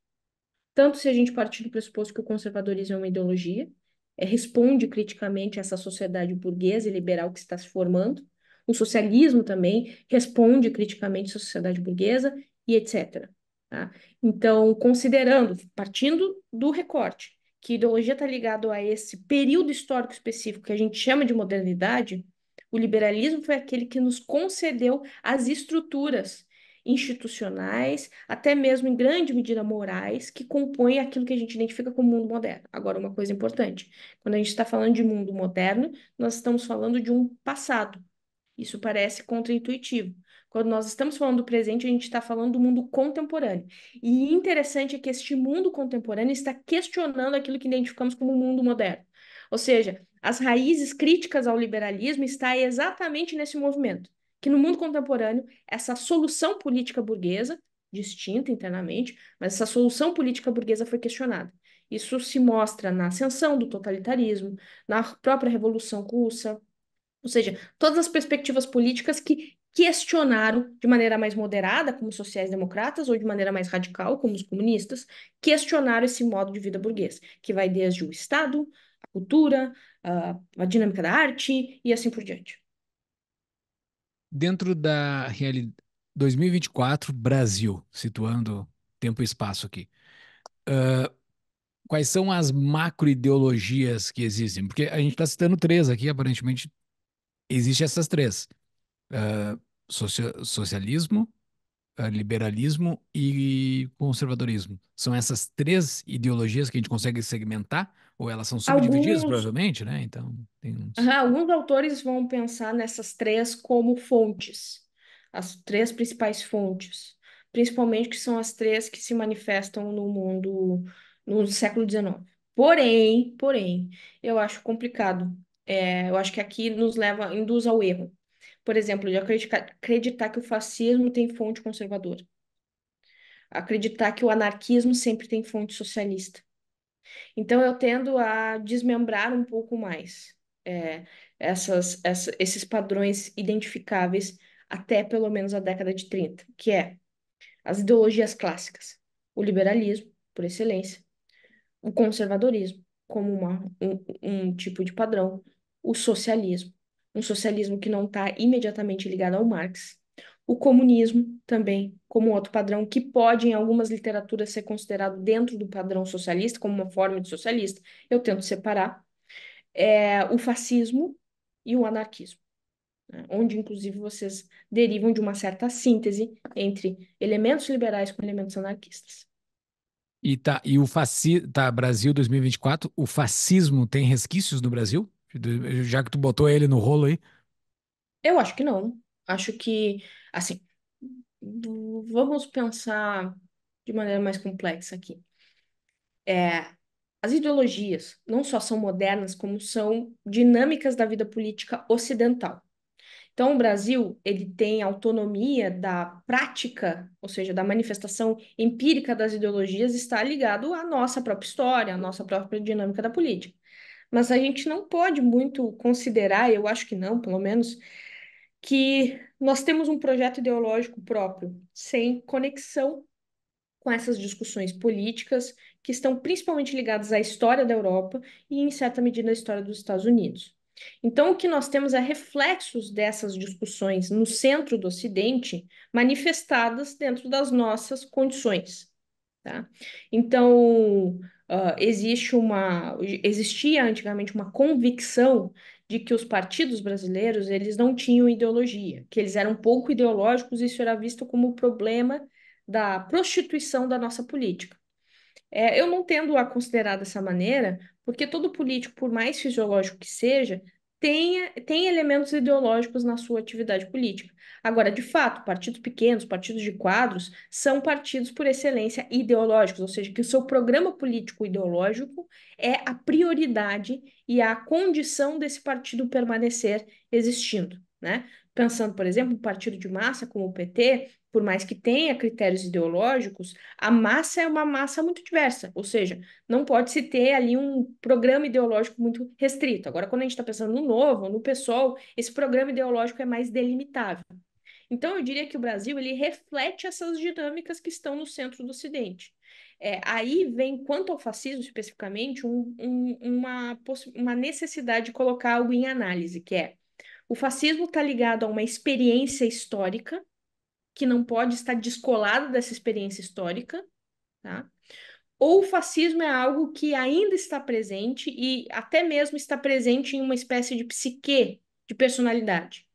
S1: Tanto se a gente partir do pressuposto que o conservadorismo é uma ideologia, é, responde criticamente a essa sociedade burguesa e liberal que está se formando, o socialismo também responde criticamente à sociedade burguesa e etc. Tá? Então, considerando, partindo do recorte, que ideologia está ligado a esse período histórico específico que a gente chama de modernidade, o liberalismo foi aquele que nos concedeu as estruturas institucionais, até mesmo em grande medida morais, que compõem aquilo que a gente identifica como mundo moderno. Agora, uma coisa importante: quando a gente está falando de mundo moderno, nós estamos falando de um passado. Isso parece contraintuitivo, quando nós estamos falando do presente, a gente está falando do mundo contemporâneo. E interessante é que este mundo contemporâneo está questionando aquilo que identificamos como mundo moderno. Ou seja, as raízes críticas ao liberalismo está exatamente nesse movimento, que no mundo contemporâneo essa solução política burguesa, distinta internamente, mas essa solução política burguesa foi questionada. Isso se mostra na ascensão do totalitarismo, na própria Revolução Russa, ou seja, todas as perspectivas políticas que questionaram de maneira mais moderada, como sociais-democratas, ou de maneira mais radical, como os comunistas, questionaram esse modo de vida burguês, que vai desde o Estado, a cultura, a, a dinâmica da arte e assim por diante.
S2: Dentro da realidade 2024 Brasil, situando tempo e espaço aqui. Uh, quais são as macroideologias que existem? Porque a gente está citando três aqui, aparentemente existem essas três. Ah, socia socialismo, uh, liberalismo e conservadorismo. São essas três ideologias que a gente consegue segmentar, ou elas são subdivididas, alguns... provavelmente, né? Então, uns...
S1: alguns autores vão pensar nessas três como fontes, as três principais fontes, principalmente que são as três que se manifestam no mundo no século XIX. Porém, porém, eu acho complicado. É, eu acho que aqui nos leva, induz ao erro. Por exemplo, de acreditar que o fascismo tem fonte conservadora. Acreditar que o anarquismo sempre tem fonte socialista. Então, eu tendo a desmembrar um pouco mais é, essas, essa, esses padrões identificáveis até pelo menos a década de 30, que é as ideologias clássicas, o liberalismo, por excelência, o conservadorismo, como uma, um, um tipo de padrão, o socialismo, um socialismo que não está imediatamente ligado ao Marx, o comunismo também como outro padrão que pode em algumas literaturas ser considerado dentro do padrão socialista como uma forma de socialista eu tento separar é, o fascismo e o anarquismo né? onde inclusive vocês derivam de uma certa síntese entre elementos liberais com elementos anarquistas
S2: e tá e o faci tá Brasil 2024 o fascismo tem resquícios no Brasil já que tu botou ele no rolo aí?
S1: Eu acho que não. Acho que, assim, vamos pensar de maneira mais complexa aqui. É, as ideologias não só são modernas, como são dinâmicas da vida política ocidental. Então, o Brasil ele tem autonomia da prática, ou seja, da manifestação empírica das ideologias, está ligado à nossa própria história, à nossa própria dinâmica da política mas a gente não pode muito considerar, eu acho que não, pelo menos, que nós temos um projeto ideológico próprio, sem conexão com essas discussões políticas que estão principalmente ligadas à história da Europa e, em certa medida, à história dos Estados Unidos. Então, o que nós temos é reflexos dessas discussões no centro do Ocidente, manifestadas dentro das nossas condições. Tá? Então, uh, existe uma, existia antigamente uma convicção de que os partidos brasileiros eles não tinham ideologia, que eles eram pouco ideológicos e isso era visto como o problema da prostituição da nossa política. É, eu não tendo a considerar dessa maneira, porque todo político, por mais fisiológico que seja, tenha, tem elementos ideológicos na sua atividade política. Agora, de fato, partidos pequenos, partidos de quadros, são partidos por excelência ideológicos, ou seja, que o seu programa político ideológico é a prioridade e a condição desse partido permanecer existindo. Né? Pensando, por exemplo, um partido de massa como o PT, por mais que tenha critérios ideológicos, a massa é uma massa muito diversa, ou seja, não pode se ter ali um programa ideológico muito restrito. Agora, quando a gente está pensando no Novo, no PSOL, esse programa ideológico é mais delimitável. Então, eu diria que o Brasil ele reflete essas dinâmicas que estão no centro do Ocidente. É, aí vem, quanto ao fascismo especificamente, um, um, uma, uma necessidade de colocar algo em análise, que é o fascismo está ligado a uma experiência histórica que não pode estar descolada dessa experiência histórica, tá? ou o fascismo é algo que ainda está presente e até mesmo está presente em uma espécie de psique de personalidade.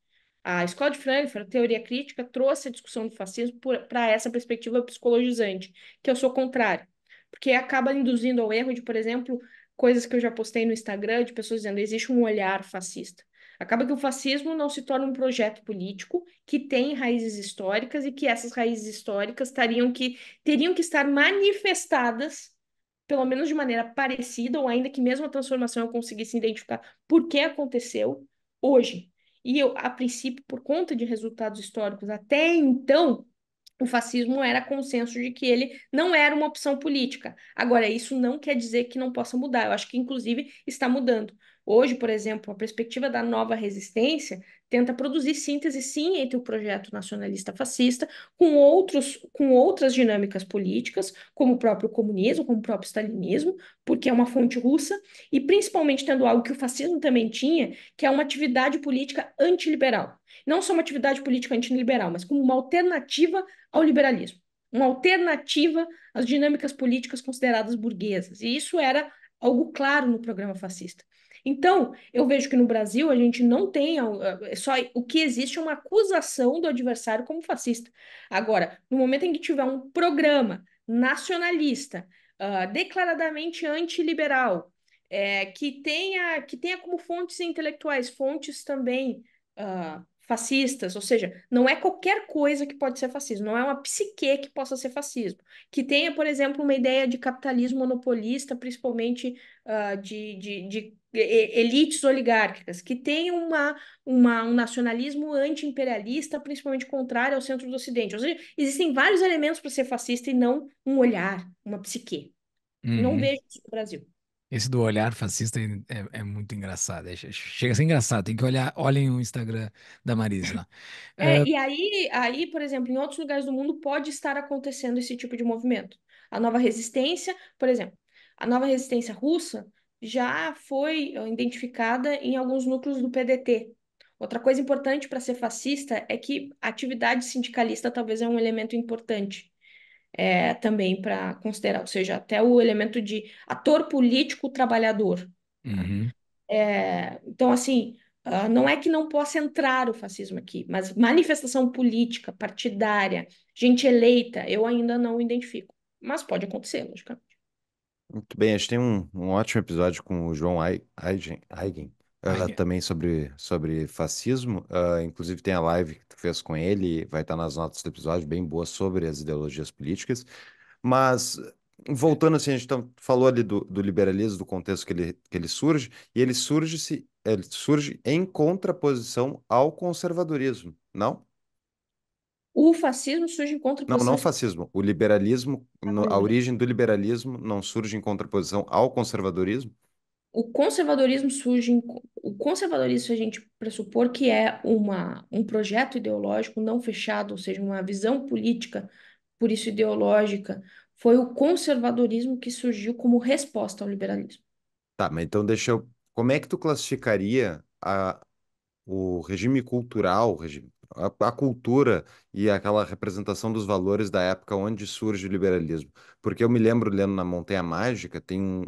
S1: A escola de Frankfurt, a teoria crítica, trouxe a discussão do fascismo para essa perspectiva psicologizante, que eu sou contrário, porque acaba induzindo ao erro de, por exemplo, coisas que eu já postei no Instagram de pessoas dizendo existe um olhar fascista. Acaba que o fascismo não se torna um projeto político que tem raízes históricas e que essas raízes históricas teriam que, teriam que estar manifestadas, pelo menos de maneira parecida, ou ainda que mesmo a transformação eu conseguisse identificar por que aconteceu hoje. E eu, a princípio, por conta de resultados históricos até então, o fascismo era consenso de que ele não era uma opção política. Agora, isso não quer dizer que não possa mudar. Eu acho que, inclusive, está mudando. Hoje, por exemplo, a perspectiva da nova resistência tenta produzir síntese, sim, entre o projeto nacionalista fascista com, outros, com outras dinâmicas políticas, como o próprio comunismo, como o próprio stalinismo, porque é uma fonte russa, e principalmente tendo algo que o fascismo também tinha, que é uma atividade política antiliberal. Não só uma atividade política antiliberal, mas como uma alternativa ao liberalismo. Uma alternativa às dinâmicas políticas consideradas burguesas. E isso era algo claro no programa fascista. Então, eu vejo que no Brasil a gente não tem ah, é só o que existe é uma acusação do adversário como fascista. Agora, no momento em que tiver um programa nacionalista, uh, declaradamente antiliberal, é, que, tenha, que tenha como fontes intelectuais, fontes também uh, fascistas, ou seja, não é qualquer coisa que pode ser fascismo, não é uma psique que possa ser fascismo, que tenha, por exemplo, uma ideia de capitalismo monopolista, principalmente uh, de, de, de elites oligárquicas, que têm uma, uma, um nacionalismo anti-imperialista, principalmente contrário ao centro do Ocidente. Ou seja, existem vários elementos para ser fascista e não um olhar, uma psique. Uhum. Não vejo isso no Brasil.
S2: Esse do olhar fascista é, é muito engraçado. É, chega a ser engraçado. Tem que olhar, olhem o Instagram da Marisa.
S1: É, e aí, aí, por exemplo, em outros lugares do mundo pode estar acontecendo esse tipo de movimento. A nova resistência, por exemplo, a nova resistência russa já foi eh, identificada em alguns núcleos do PDT. Outra coisa importante para ser fascista é que a atividade sindicalista talvez é um elemento importante é, também para considerar, ou seja, até o elemento de ator político trabalhador. Uhum. É, então, assim, ah, não é que não possa entrar o fascismo aqui, mas manifestação política, partidária, gente eleita, eu ainda não identifico. Mas pode acontecer, logicamente.
S3: Muito bem, a gente tem um, um ótimo episódio com o João Eigen, Aigen, ah, também sobre, sobre fascismo. Ah, inclusive, tem a live que tu fez com ele, vai estar nas notas do episódio, bem boa sobre as ideologias políticas. Mas, voltando assim, a gente falou ali do, do liberalismo, do contexto que ele, que ele surge, e ele surge, se, ele surge em contraposição ao conservadorismo, não?
S1: O fascismo surge em contraposição. Não, não o
S3: fascismo. O liberalismo, ah, no, a origem do liberalismo não surge em contraposição ao conservadorismo?
S1: O conservadorismo surge. Em, o conservadorismo, a gente pressupor que é uma, um projeto ideológico não fechado, ou seja, uma visão política, por isso ideológica, foi o conservadorismo que surgiu como resposta ao liberalismo.
S3: Tá, mas então deixa eu. Como é que tu classificaria a, o regime cultural, o regime a, a, cultura e aquela representação dos valores da época onde surge o liberalismo. Porque eu me lembro, lendo Na Montanha Mágica, tem um,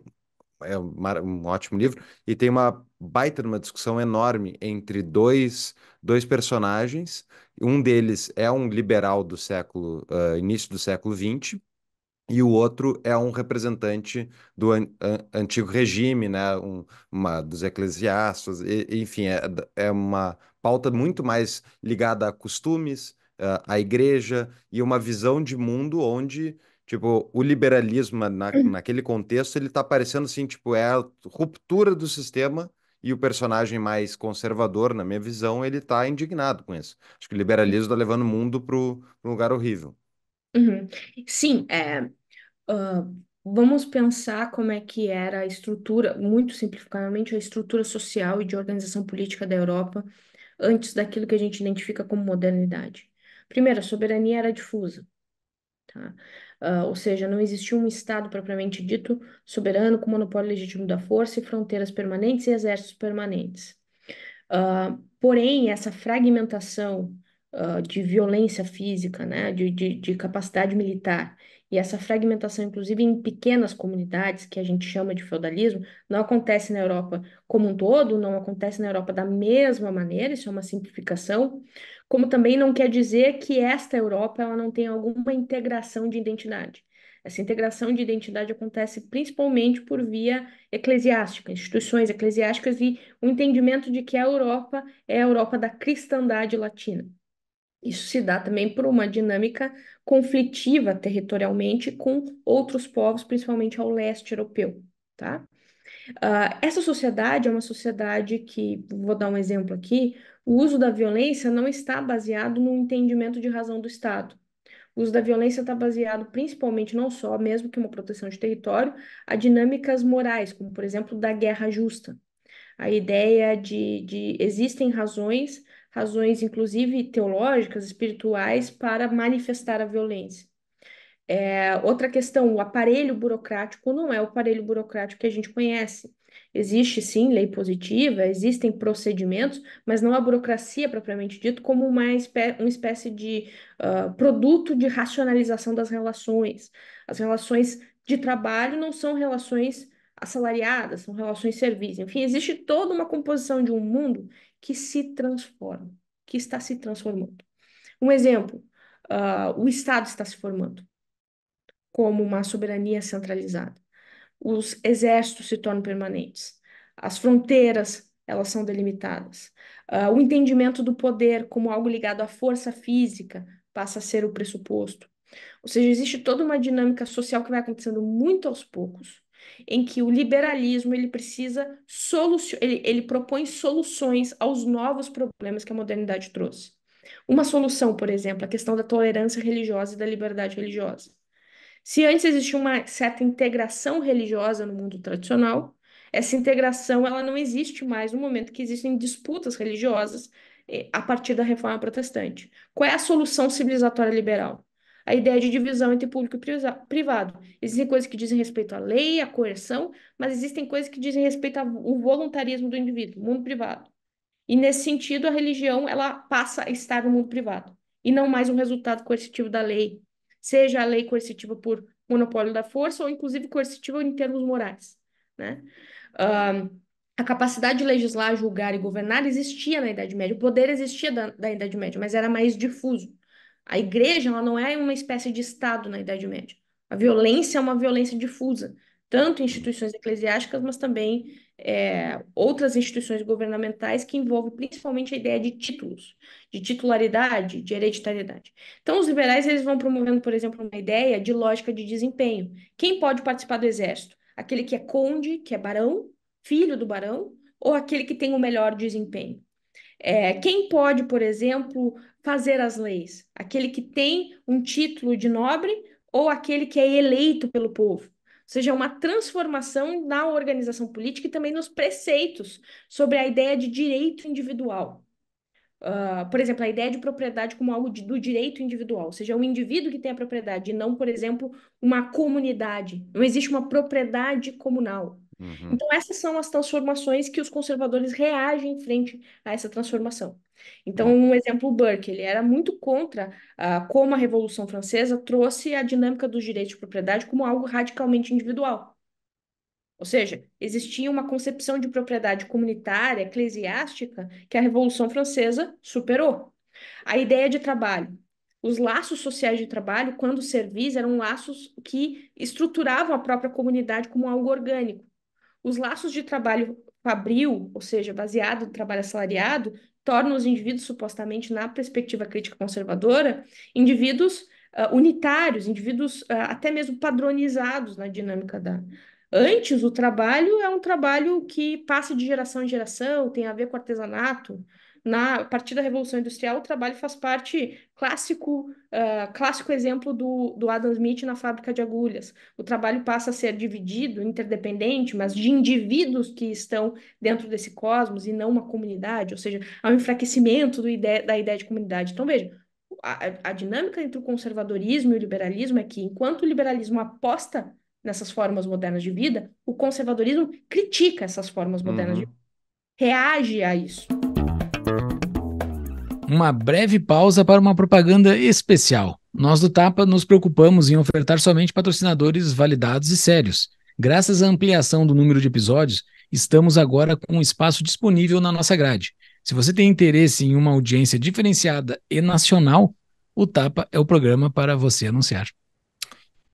S3: é um ótimo livro, e tem uma baita uma discussão enorme entre dois, dois personagens. Um deles é um liberal do século, uh, início do século XX, e o outro é um representante do an an antigo regime, né? Um, uma, dos eclesiastas, e, enfim, é, é, uma pauta muito mais ligada a costumes, uh, à igreja e uma visão de mundo onde tipo o liberalismo na, hum. naquele contexto ele está parecendo assim tipo é a ruptura do sistema e o personagem mais conservador, na minha visão, ele está indignado com isso. Acho que o liberalismo está levando o mundo para um lugar horrível.
S1: Uhum. Sim, é, vamos pensar como é que era a estrutura, muito simplificadamente, a estrutura social e de organização política da Europa antes daquilo que a gente identifica como modernidade. Primeiro, a soberania era difusa, tá? Uh, ou seja, não existia um Estado propriamente dito soberano com monopólio legítimo da força e fronteiras permanentes e exércitos permanentes. Uh, porém, essa fragmentação uh, de violência física, né, de, de, de capacidade militar e essa fragmentação, inclusive em pequenas comunidades, que a gente chama de feudalismo, não acontece na Europa como um todo, não acontece na Europa da mesma maneira, isso é uma simplificação, como também não quer dizer que esta Europa ela não tem alguma integração de identidade. Essa integração de identidade acontece principalmente por via eclesiástica, instituições eclesiásticas e o entendimento de que a Europa é a Europa da cristandade latina. Isso se dá também por uma dinâmica conflitiva territorialmente com outros povos, principalmente ao leste europeu, tá? Uh, essa sociedade é uma sociedade que, vou dar um exemplo aqui, o uso da violência não está baseado no entendimento de razão do Estado. O uso da violência está baseado principalmente, não só, mesmo que uma proteção de território, a dinâmicas morais, como, por exemplo, da guerra justa. A ideia de, de existem razões razões, inclusive teológicas, espirituais, para manifestar a violência. É, outra questão, o aparelho burocrático não é o aparelho burocrático que a gente conhece. Existe sim lei positiva, existem procedimentos, mas não a burocracia propriamente dito como uma, espé uma espécie de uh, produto de racionalização das relações. As relações de trabalho não são relações assalariadas, são relações de serviço, enfim, existe toda uma composição de um mundo que se transforma, que está se transformando. Um exemplo, uh, o Estado está se formando como uma soberania centralizada. Os exércitos se tornam permanentes. As fronteiras, elas são delimitadas. Uh, o entendimento do poder como algo ligado à força física passa a ser o pressuposto. Ou seja, existe toda uma dinâmica social que vai acontecendo muito aos poucos, em que o liberalismo ele precisa ele, ele propõe soluções aos novos problemas que a modernidade trouxe. Uma solução, por exemplo, a questão da tolerância religiosa e da liberdade religiosa. Se antes existia uma certa integração religiosa no mundo tradicional, essa integração ela não existe mais no momento que existem disputas religiosas eh, a partir da reforma protestante. Qual é a solução civilizatória liberal? a ideia de divisão entre público e privado. Existem coisas que dizem respeito à lei, à coerção, mas existem coisas que dizem respeito ao voluntarismo do indivíduo, mundo privado. E nesse sentido, a religião ela passa a estar no mundo privado e não mais um resultado coercitivo da lei, seja a lei coercitiva por monopólio da força ou inclusive coercitiva em termos morais, né? a capacidade de legislar, julgar e governar existia na Idade Média, o poder existia da, da Idade Média, mas era mais difuso. A igreja ela não é uma espécie de Estado na Idade Média. A violência é uma violência difusa, tanto instituições eclesiásticas, mas também é, outras instituições governamentais que envolvem principalmente a ideia de títulos, de titularidade, de hereditariedade. Então, os liberais eles vão promovendo, por exemplo, uma ideia de lógica de desempenho. Quem pode participar do exército? Aquele que é conde, que é barão, filho do barão, ou aquele que tem o melhor desempenho? É, quem pode, por exemplo, fazer as leis, aquele que tem um título de nobre ou aquele que é eleito pelo povo. Ou seja, uma transformação na organização política e também nos preceitos sobre a ideia de direito individual. Uh, por exemplo, a ideia de propriedade como algo de, do direito individual, ou seja, um indivíduo que tem a propriedade, e não, por exemplo, uma comunidade. Não existe uma propriedade comunal. Uhum. Então, essas são as transformações que os conservadores reagem frente a essa transformação. Então, é. um exemplo, o Burke, ele era muito contra uh, como a Revolução Francesa trouxe a dinâmica dos direitos de propriedade como algo radicalmente individual. Ou seja, existia uma concepção de propriedade comunitária, eclesiástica, que a Revolução Francesa superou. A ideia de trabalho. Os laços sociais de trabalho, quando servis, eram laços que estruturavam a própria comunidade como algo orgânico. Os laços de trabalho fabril, ou seja, baseado no trabalho assalariado, tornam os indivíduos, supostamente, na perspectiva crítica conservadora, indivíduos uh, unitários, indivíduos uh, até mesmo padronizados na dinâmica da. Antes, o trabalho é um trabalho que passa de geração em geração, tem a ver com artesanato, na a partir da Revolução Industrial, o trabalho faz parte clássico, uh, clássico exemplo do, do Adam Smith na fábrica de agulhas. O trabalho passa a ser dividido, interdependente, mas de indivíduos que estão dentro desse cosmos e não uma comunidade, ou seja, há um enfraquecimento ideia, da ideia de comunidade. Então, veja, a, a dinâmica entre o conservadorismo e o liberalismo é que, enquanto o liberalismo aposta nessas formas modernas de vida, o conservadorismo critica essas formas modernas uhum. de vida, reage a isso.
S2: Uma breve pausa para uma propaganda especial. Nós do Tapa nos preocupamos em ofertar somente patrocinadores validados e sérios. Graças à ampliação do número de episódios, estamos agora com um espaço disponível na nossa grade. Se você tem interesse em uma audiência diferenciada e nacional, o Tapa é o programa para você anunciar.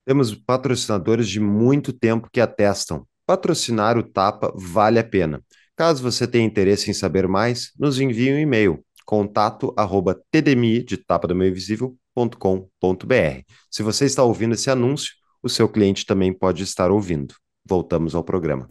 S3: Temos patrocinadores de muito tempo que atestam. Patrocinar o Tapa vale a pena. Caso você tenha interesse em saber mais, nos envie um e-mail contato arroba tdmi de tapa do meio br. Se você está ouvindo esse anúncio, o seu cliente também pode estar ouvindo. Voltamos ao programa.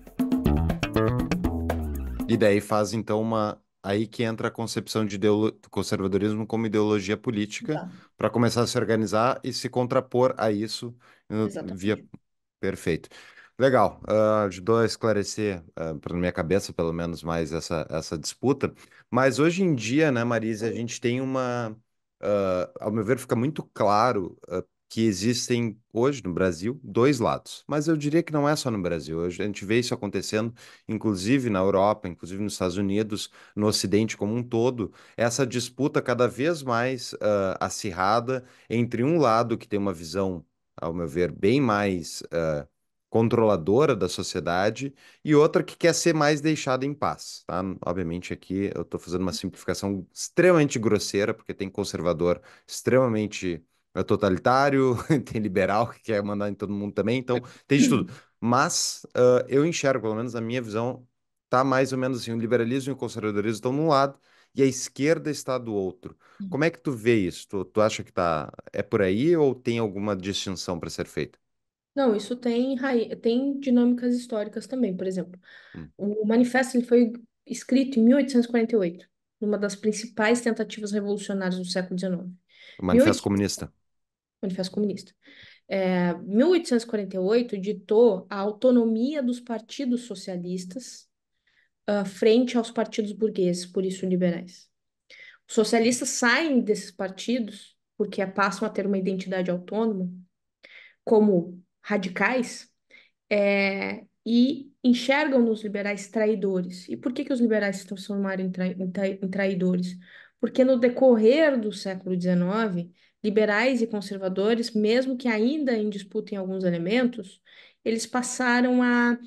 S3: E daí faz então uma aí que entra a concepção de ideolo... conservadorismo como ideologia política tá. para começar a se organizar e se contrapor a isso eh, Exatamente. via perfeito. Legal, uh, ajudou a esclarecer, uh, ah, para minha cabeça, pelo menos, mais essa, essa disputa. Mas hoje em dia, né, Marisa, a gente tem uma. Uh, ao meu ver, fica muito claro uh, que existem hoje no Brasil dois lados. Mas eu diria que não é só no Brasil. Hoje a gente vê isso acontecendo, inclusive na Europa, inclusive nos Estados Unidos, no Ocidente como um todo, essa disputa cada vez mais acirrada entre um lado que tem uma visão, ao meu ver, bem mais controladora da sociedade e outra que quer ser mais deixada em paz, tá? Obviamente aqui eu estou fazendo uma simplificação extremamente grosseira, porque tem conservador extremamente é, totalitário, tem liberal que quer mandar em todo mundo também, então tem de tudo. Mas uh, eu enxergo, pelo menos na minha visão, tá mais ou menos assim, o liberalismo e o conservadorismo estão num lado e a esquerda está do outro. Hum. Como é que tu vê isso? Tu, tu acha que tá é por aí ou tem alguma distinção para ser feita?
S1: Não, isso tem, raiz- tem dinâmicas históricas também. Por exemplo, hum. o manifesto ele foi escrito em 1848, numa das principais tentativas revolucionárias do século XIX. O Manifesto 18... Comunista. Manifesto Comunista. É, 1848 ditou a autonomia dos partidos socialistas, ah, frente aos partidos burgueses, por isso liberais. Os socialistas saem desses partidos porque passam a ter uma identidade autônoma, como radicais é, e enxergam nos liberais traidores. E por que, que os liberais se transformaram em, tra em, tra em traidores? Porque no decorrer do século XIX, liberais e conservadores, mesmo que ainda em disputa em alguns elementos, eles passaram a,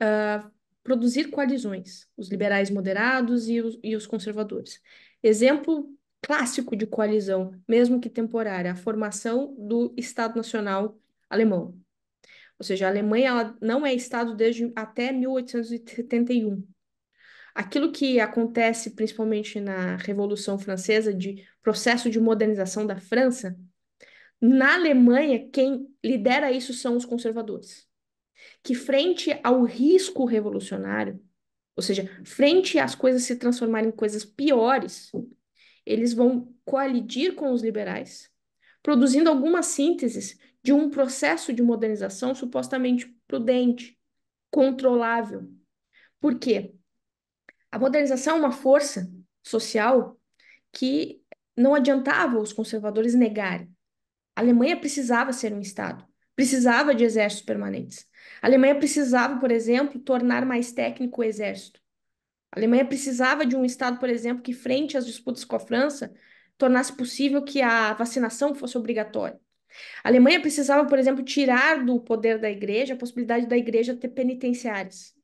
S1: a produzir coalizões, os liberais moderados e os, e os conservadores. Exemplo clássico de coalizão, mesmo que temporária, a formação do Estado Nacional Alemão, ou seja, a Alemanha ela não é Estado desde até 1871. Aquilo que acontece principalmente na Revolução Francesa, de processo de modernização da França, na Alemanha, quem lidera isso são os conservadores, que, frente ao risco revolucionário, ou seja, frente às coisas se transformarem em coisas piores, eles vão coalidir com os liberais, produzindo algumas sínteses de um processo de modernização supostamente prudente, controlável. Por quê? A modernização é uma força social que não adiantava os conservadores negarem. A Alemanha precisava ser um Estado, precisava de exércitos permanentes. A Alemanha precisava, por exemplo, tornar mais técnico o exército. A Alemanha precisava de um Estado, por exemplo, que, frente às disputas com a França, tornasse possível que a vacinação fosse obrigatória. A Alemanha precisava, por exemplo, tirar do poder da igreja a possibilidade da igreja ter penitenciários.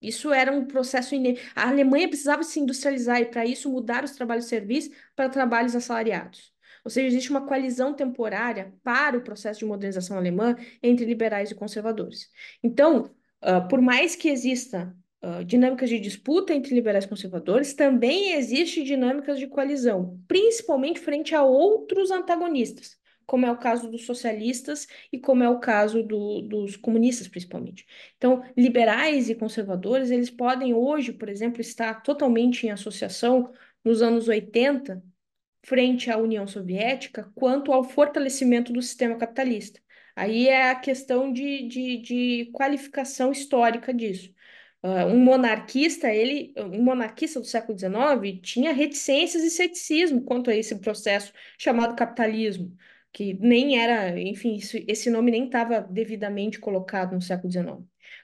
S1: Isso era um processo. Ine... A Alemanha precisava se industrializar e, para isso, mudar os trabalhos-serviço para trabalhos assalariados. Ou seja, existe uma coalizão temporária para o processo de modernização alemã entre liberais e conservadores. Então, uh, por mais que exista uh, dinâmicas de disputa entre liberais e conservadores, também existe dinâmicas de coalizão, principalmente frente a outros antagonistas como é o caso dos socialistas e como é o caso do, dos comunistas, principalmente. Então, liberais e conservadores, eles podem hoje, por exemplo, estar totalmente em associação nos anos 80 frente à União Soviética quanto ao fortalecimento do sistema capitalista. Aí é a questão de, de, de qualificação histórica disso. Uh, um monarquista, ele, um monarquista do século XIX tinha reticências e ceticismo quanto a esse processo chamado capitalismo que nem era, enfim, isso, esse nome nem estava devidamente colocado no século XIX.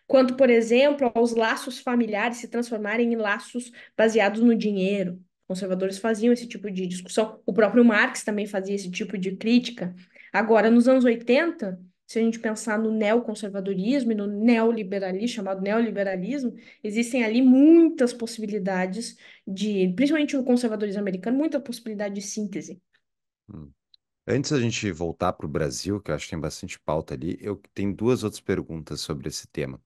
S1: Quanto, por exemplo, aos laços familiares se transformarem em laços baseados no dinheiro. Conservadores faziam esse tipo de discussão, o próprio Marx também fazia esse tipo de crítica. Agora, nos anos 80, se a gente pensar no neoconservadorismo e no neoliberalismo, chamado neoliberalismo, existem ali muitas possibilidades de, principalmente o conservadorismo americano, muita possibilidade de síntese.
S3: Hum. Antes da gente voltar para o Brasil, que eu acho que tem bastante pauta ali, eu tenho duas outras perguntas sobre esse tema.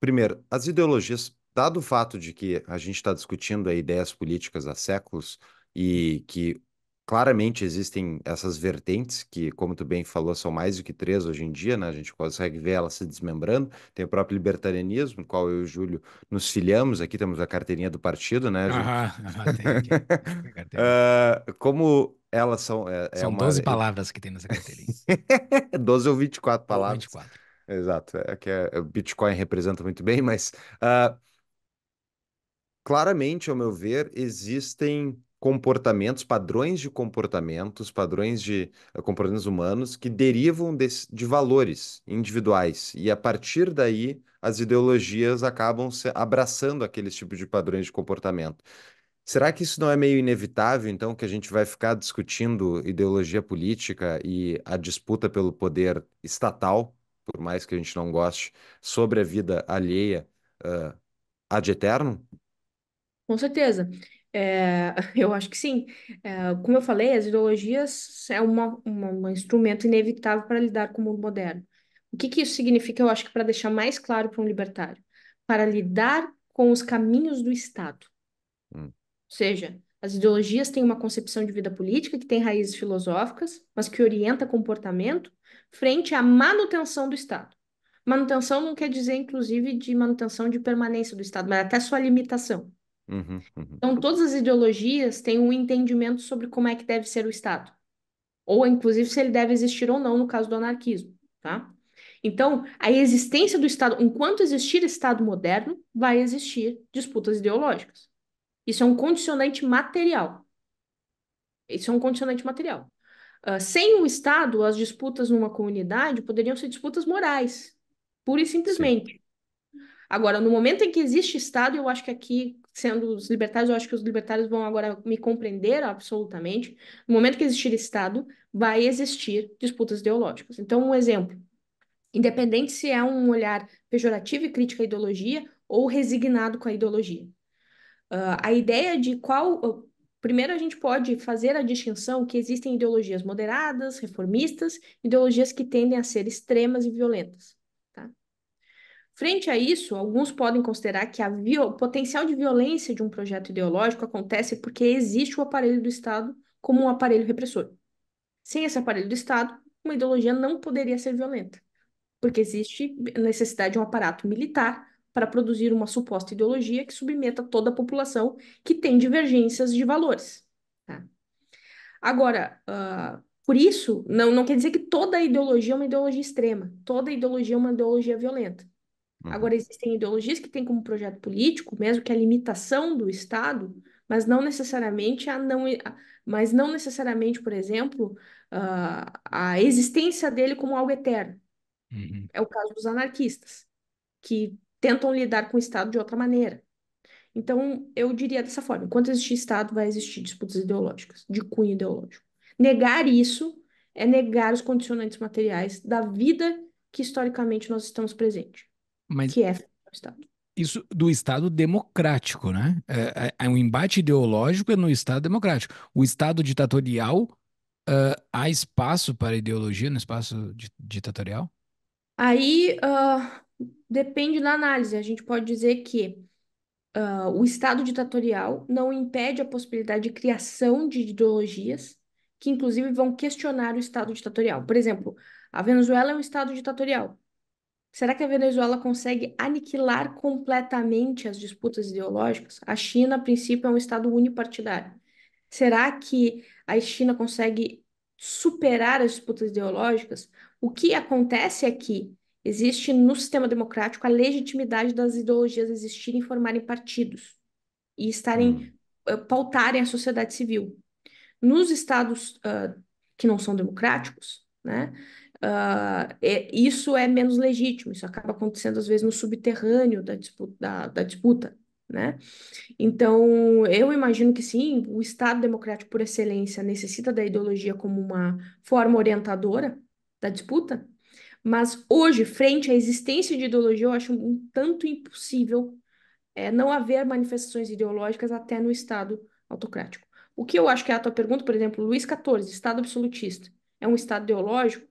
S3: primeiro, as ideologias, dado o fato de que a gente está discutindo aí ideias políticas há séculos e que claramente existem essas vertentes que, como tu bem falou, são mais do que três hoje em dia, né? A gente consegue ver elas se desmembrando. Tem o próprio libertarianismo, no qual eu e o Júlio nos filiamos. Aqui temos a carteirinha do partido, né? Aham, aham, tem, tem, uh, como elas são. É, é são é uma... 12 palavras
S2: que tem nessa carteirinha.
S3: 12 ou 24 palavras. Ou 24. Exato. É, é que é, o é, Bitcoin representa muito bem, mas. Uh, claramente, ao meu ver, existem comportamentos, padrões de comportamentos, padrões de uh, comportamentos humanos que derivam de valores individuais. E a partir daí, as ideologias acabam abraçando aqueles tipos de padrões de comportamento. Será que isso não é meio inevitável, então, que a gente vai ficar discutindo ideologia política e a disputa pelo poder estatal, por mais que a gente não goste, sobre a vida alheia, uh, ad eterno?
S1: Com certeza. É, eu acho que sim. É, como eu falei, as ideologias é uma, uma, um instrumento inevitável para lidar com o mundo moderno. O que, que isso significa, eu acho que para deixar mais claro para um libertário? Para lidar com os caminhos do Estado. Hum seja, as ideologias têm uma concepção de vida política que tem raízes filosóficas, mas que orienta comportamento frente à manutenção do Estado. Manutenção não quer dizer, inclusive, de manutenção de permanência do Estado, mas até sua limitação. Uhum, uhum. Então, todas as ideologias têm um entendimento sobre como é que deve ser o Estado, ou inclusive se ele deve existir ou não, no caso do anarquismo. Tá? Então, a existência do Estado, enquanto existir Estado moderno, vai existir disputas ideológicas. Isso é um condicionante material. Isso é um condicionante material. Uh, sem o Estado, as disputas numa comunidade poderiam ser disputas morais, pura e simplesmente. Sim. Agora, no momento em que existe Estado, eu acho que aqui, sendo os libertários, eu acho que os libertários vão agora me compreender absolutamente. No momento que existir Estado, vai existir disputas ideológicas. Então, um exemplo: independente se é um olhar pejorativo e crítico à ideologia ou resignado com a ideologia. Uh, a ideia de qual. Primeiro, a gente pode fazer a distinção que existem ideologias moderadas, reformistas, ideologias que tendem a ser extremas e violentas. Tá? Frente a isso, alguns podem considerar que o potencial de violência de um projeto ideológico acontece porque existe o aparelho do Estado como um aparelho repressor. Sem esse aparelho do Estado, uma ideologia não poderia ser violenta, porque existe necessidade de um aparato militar para produzir uma suposta ideologia que submeta toda a população que tem divergências de valores. Tá? Agora, uh, por isso, não, não quer dizer que toda ideologia é uma ideologia extrema, toda ideologia é uma ideologia violenta. Uhum. Agora, existem ideologias que têm como projeto político, mesmo que a limitação do Estado, mas não necessariamente a não, mas não necessariamente, por exemplo, uh, a existência dele como algo eterno. Uhum. É o caso dos anarquistas, que tentam lidar com o Estado de outra maneira. Então, eu diria dessa forma: enquanto existir Estado, vai existir disputas ideológicas, de cunho ideológico. Negar isso é negar os condicionantes materiais da vida que historicamente nós estamos presentes. Mas... que é o Estado
S2: isso do Estado democrático, né? É, é, é um embate ideológico no Estado democrático. O Estado ditatorial, uh, há espaço para ideologia no espaço di ditatorial?
S1: Aí, uh, depende da análise. A gente pode dizer que uh, o Estado ditatorial não impede a possibilidade de criação de ideologias que, inclusive, vão questionar o Estado ditatorial. Por exemplo, a Venezuela é um Estado ditatorial. Será que a Venezuela consegue aniquilar completamente as disputas ideológicas? A China, a princípio, é um Estado unipartidário. Será que a China consegue superar as disputas ideológicas? O que acontece é Existe no sistema democrático a legitimidade das ideologias existirem e formarem partidos e estarem hum. eh, pautarem a sociedade civil. Nos estados uh, que não são democráticos, né, uh, é, isso é menos legítimo, isso acaba acontecendo às vezes no subterrâneo da disputa, da, da disputa né? Então, eu imagino que sim, o Estado democrático por excelência necessita da ideologia como uma forma orientadora da disputa, mas hoje, frente à existência de ideologia, eu acho um tanto impossível é, não haver manifestações ideológicas até no Estado autocrático. O que eu acho que é a tua pergunta, por exemplo, Luís XIV, Estado absolutista, é um Estado ideológico?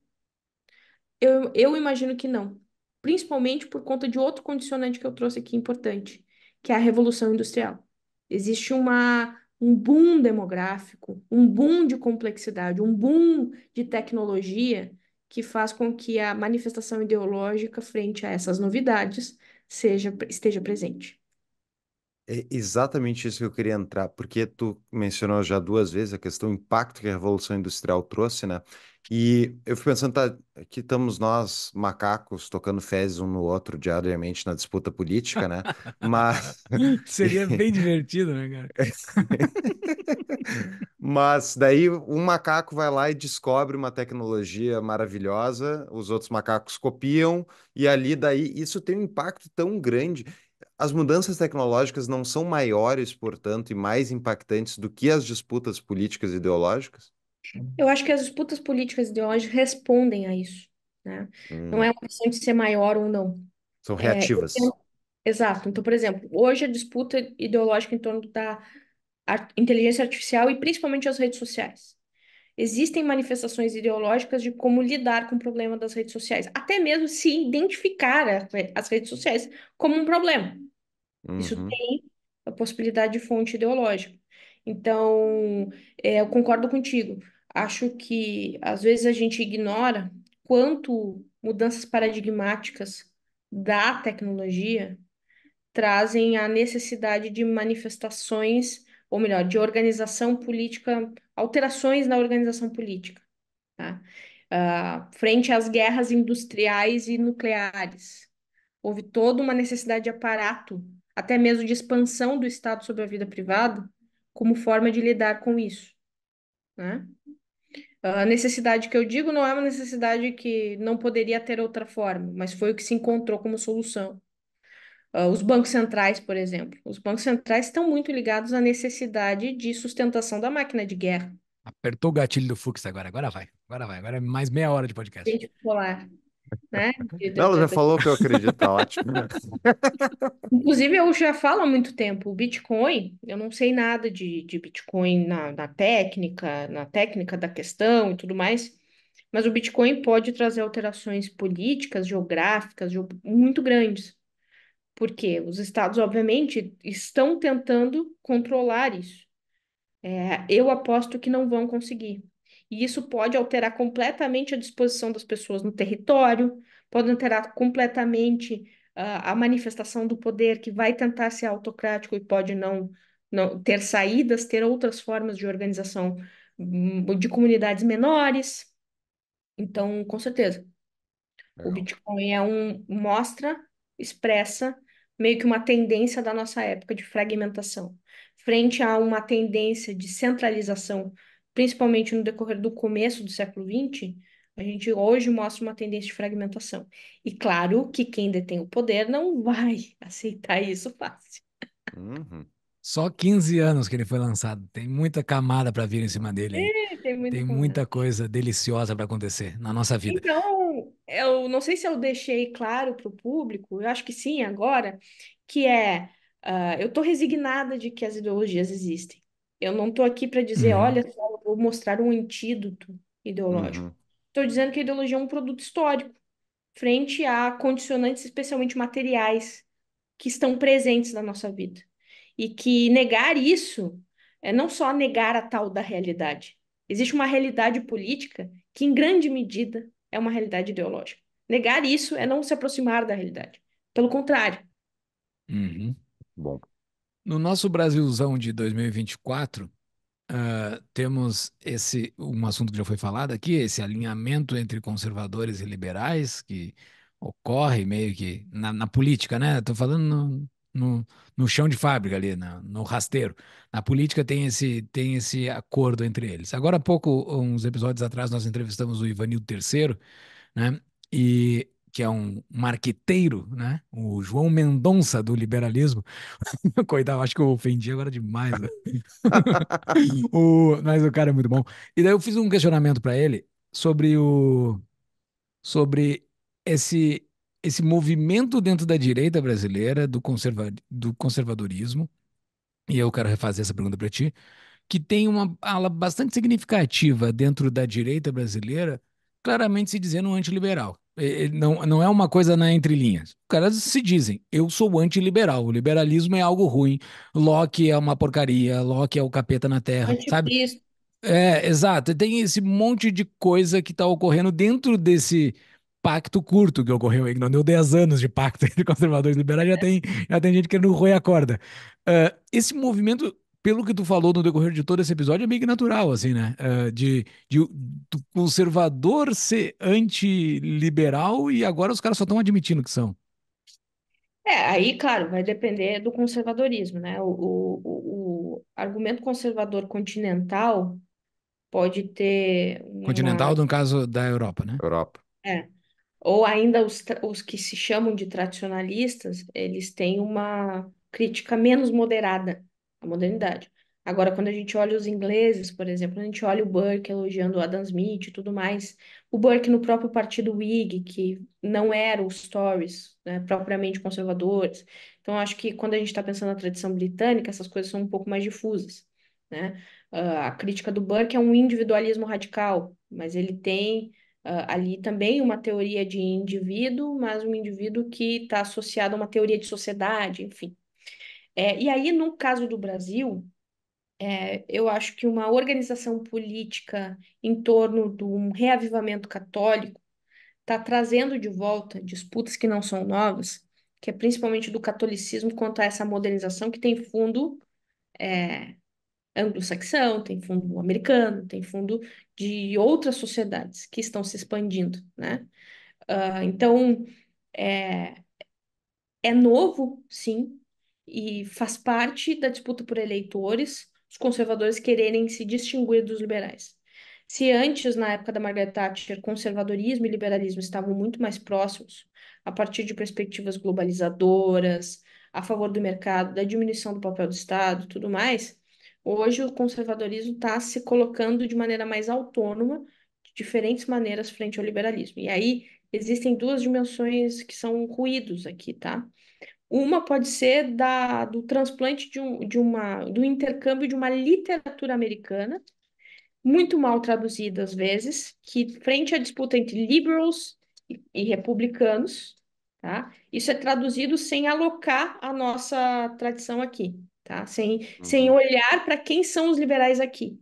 S1: Eu, eu imagino que não, principalmente por conta de outro condicionante que eu trouxe aqui importante, que é a Revolução Industrial. Existe uma, um boom demográfico, um boom de complexidade, um boom de tecnologia que faz com que a manifestação ideológica frente a essas novidades seja, esteja presente.
S3: É exatamente isso que eu queria entrar, porque tu mencionou já duas vezes a questão do impacto que a Revolução Industrial trouxe, né? E eu fico pensando, tá, aqui estamos nós, macacos, tocando fezes um no outro diariamente na disputa política, né? Mas. Seria bem
S2: divertido, né, cara?
S3: Mas daí um macaco vai lá e descobre uma tecnologia maravilhosa, os outros macacos copiam, e ali daí isso tem um impacto tão grande as mudanças tecnológicas não são maiores, portanto, e mais impactantes do que as disputas políticas e ideológicas?
S1: Uhum. Eu acho que as disputas políticas de hoje respondem a isso, né? Hum. Não é hum. uma questão de ser maior ou não.
S3: São é, reativas.
S1: É, exato. Então, por exemplo, hoje a disputa ideológica em torno da inteligência artificial e principalmente as redes sociais. Existem manifestações ideológicas de como lidar com o problema das redes sociais, até mesmo se identificar as redes sociais como um problema. Uhum. Isso tem a possibilidade de fonte ideológica. Então, é, eu concordo contigo. Acho que às vezes a gente ignora quanto mudanças paradigmáticas da tecnologia trazem a necessidade de manifestações, ou melhor, de organização política, alterações na organização política, tá? uh, frente às guerras industriais e nucleares. Houve toda uma necessidade de aparato, até mesmo de expansão do Estado sobre a vida privada, como forma de lidar com isso. Né? A necessidade que eu digo não é uma necessidade que não poderia ter outra forma, mas foi o que se encontrou como solução. Uh, os bancos centrais, por exemplo. Os bancos centrais estão muito ligados à necessidade de sustentação da máquina de guerra.
S2: Apertou o gatilho do Fux agora, agora vai, agora vai, agora é mais meia hora de podcast. Gente
S1: polar. Né? Ela já falou que eu acredito,
S2: tá
S3: ótimo.
S1: Inclusive, eu já falo há muito tempo, o Bitcoin, eu não sei nada de, de Bitcoin na, na técnica, na técnica da questão e tudo mais, mas o Bitcoin pode trazer alterações políticas, geográficas, muito grandes. Porque os estados, obviamente, estão tentando controlar isso. É, eu aposto que não vão conseguir. E isso pode alterar completamente a disposição das pessoas no território, pode alterar completamente uh, a manifestação do poder, que vai tentar ser autocrático e pode não, não ter saídas, ter outras formas de organização hum, de comunidades menores. Então, com certeza. Legal. O Bitcoin é um mostra, expressa meio que uma tendência da nossa época de fragmentação, frente a uma tendência de centralização principalmente no decorrer do começo do século XX, a gente hoje mostra uma tendência de fragmentação. E claro que quem detém o poder não vai aceitar isso fácil.
S2: Uhum. Só 15 anos que ele foi lançado. Tem muita camada para vir em cima dele.
S1: tem, muita,
S2: coisa deliciosa para acontecer na nossa vida.
S1: Então, eu não sei se eu deixei claro para o público, eu acho que sim agora, que é, uh, eu estou resignada de que as ideologias existem. Eu não estou aqui para dizer, uhum. olha só, ou mostrar um antídoto ideológico. Estou uhum. dizendo que a ideologia é um produto histórico, frente a condicionantes, especialmente materiais, que estão presentes na nossa vida. E que negar isso é não só negar a tal da realidade. Existe uma realidade política que, em grande medida, é uma realidade ideológica. Negar isso é não se aproximar da realidade. Pelo contrário.
S2: Uhum. Bom. No nosso Brasilzão de 2024, Uh, temos esse um assunto que já foi falado aqui, esse alinhamento entre conservadores e liberais que ocorre meio que na, na política, né? Estou falando no, no, no, chão de fábrica ali, na, no rasteiro. Na política tem esse, tem esse acordo entre eles. Agora há pouco, uns episódios atrás, nós entrevistamos o Ivanildo III, né? E que é um marqueteiro, né? O João Mendonça do liberalismo. Coitado, acho que eu ofendi agora demais. Né? o, mas o cara é muito bom. E daí eu fiz um questionamento para ele sobre o sobre esse esse movimento dentro da direita brasileira do, conserva, do conservadorismo. E eu quero refazer essa pergunta para ti, que tem uma ala bastante significativa dentro da direita brasileira claramente se dizendo antiliberal. É, é, não, não é uma coisa na entrelinhas. Os caras se dizem, eu sou antiliberal, o liberalismo é algo ruim, Locke é uma porcaria, Locke é o capeta na terra, sabe? É, exato. Tem esse monte de coisa que está ocorrendo dentro desse pacto curto que ocorreu aí, não deu 10 anos de pacto entre conservadores e liberais, já é. tem, já tem gente querendo roer a corda. Uh, esse movimento pelo que tu falou no decorrer de todo esse episódio, é meio que natural, assim, né? Uh, de, de, do conservador ser antiliberal e agora os caras só estão admitindo que são.
S1: É, aí, claro, vai depender do conservadorismo, né? O, o, o, argumento conservador continental pode ter. Uma... Continental,
S2: no caso da Europa, né? Europa.
S1: É. Ou ainda os, os que se chamam de tradicionalistas, eles têm uma crítica menos moderada a modernidade. Agora, quando a gente olha os ingleses, por exemplo, a gente olha o Burke elogiando o Adam Smith e tudo mais, o Burke no próprio partido Whig, que não era os Tories, né, propriamente conservadores. Então, acho que quando a gente está pensando na tradição britânica, essas coisas são um pouco mais difusas. Né? Uh, a crítica do Burke é um individualismo radical, mas ele tem uh, ali também uma teoria de indivíduo, mas um indivíduo que está associado a uma teoria de sociedade, enfim. É, e aí, no caso do Brasil, é, eu acho que uma organização política em torno de um reavivamento católico está trazendo de volta disputas que não são novas, que é principalmente do catolicismo quanto a essa modernização que tem fundo é, anglo-saxão, tem fundo americano, tem fundo de outras sociedades que estão se expandindo, né? Uh, então, é, é novo, sim, e faz parte da disputa por eleitores os conservadores quererem se distinguir dos liberais. Se antes, na época da Margaret Thatcher, conservadorismo e liberalismo estavam muito mais próximos, a partir de perspectivas globalizadoras, a favor do mercado, da diminuição do papel do Estado, tudo mais, hoje o conservadorismo está se colocando de maneira mais autônoma, de diferentes maneiras frente ao liberalismo. E aí existem duas dimensões que são ruídos aqui, tá? Uma pode ser da, do transplante de, um, de uma, do intercâmbio de uma literatura americana, muito mal traduzida às vezes, que frente à disputa entre liberals e, e republicanos, tá? Isso é traduzido sem alocar a nossa tradição aqui, tá? Sem, sem uhum. olhar para quem são os liberais aqui.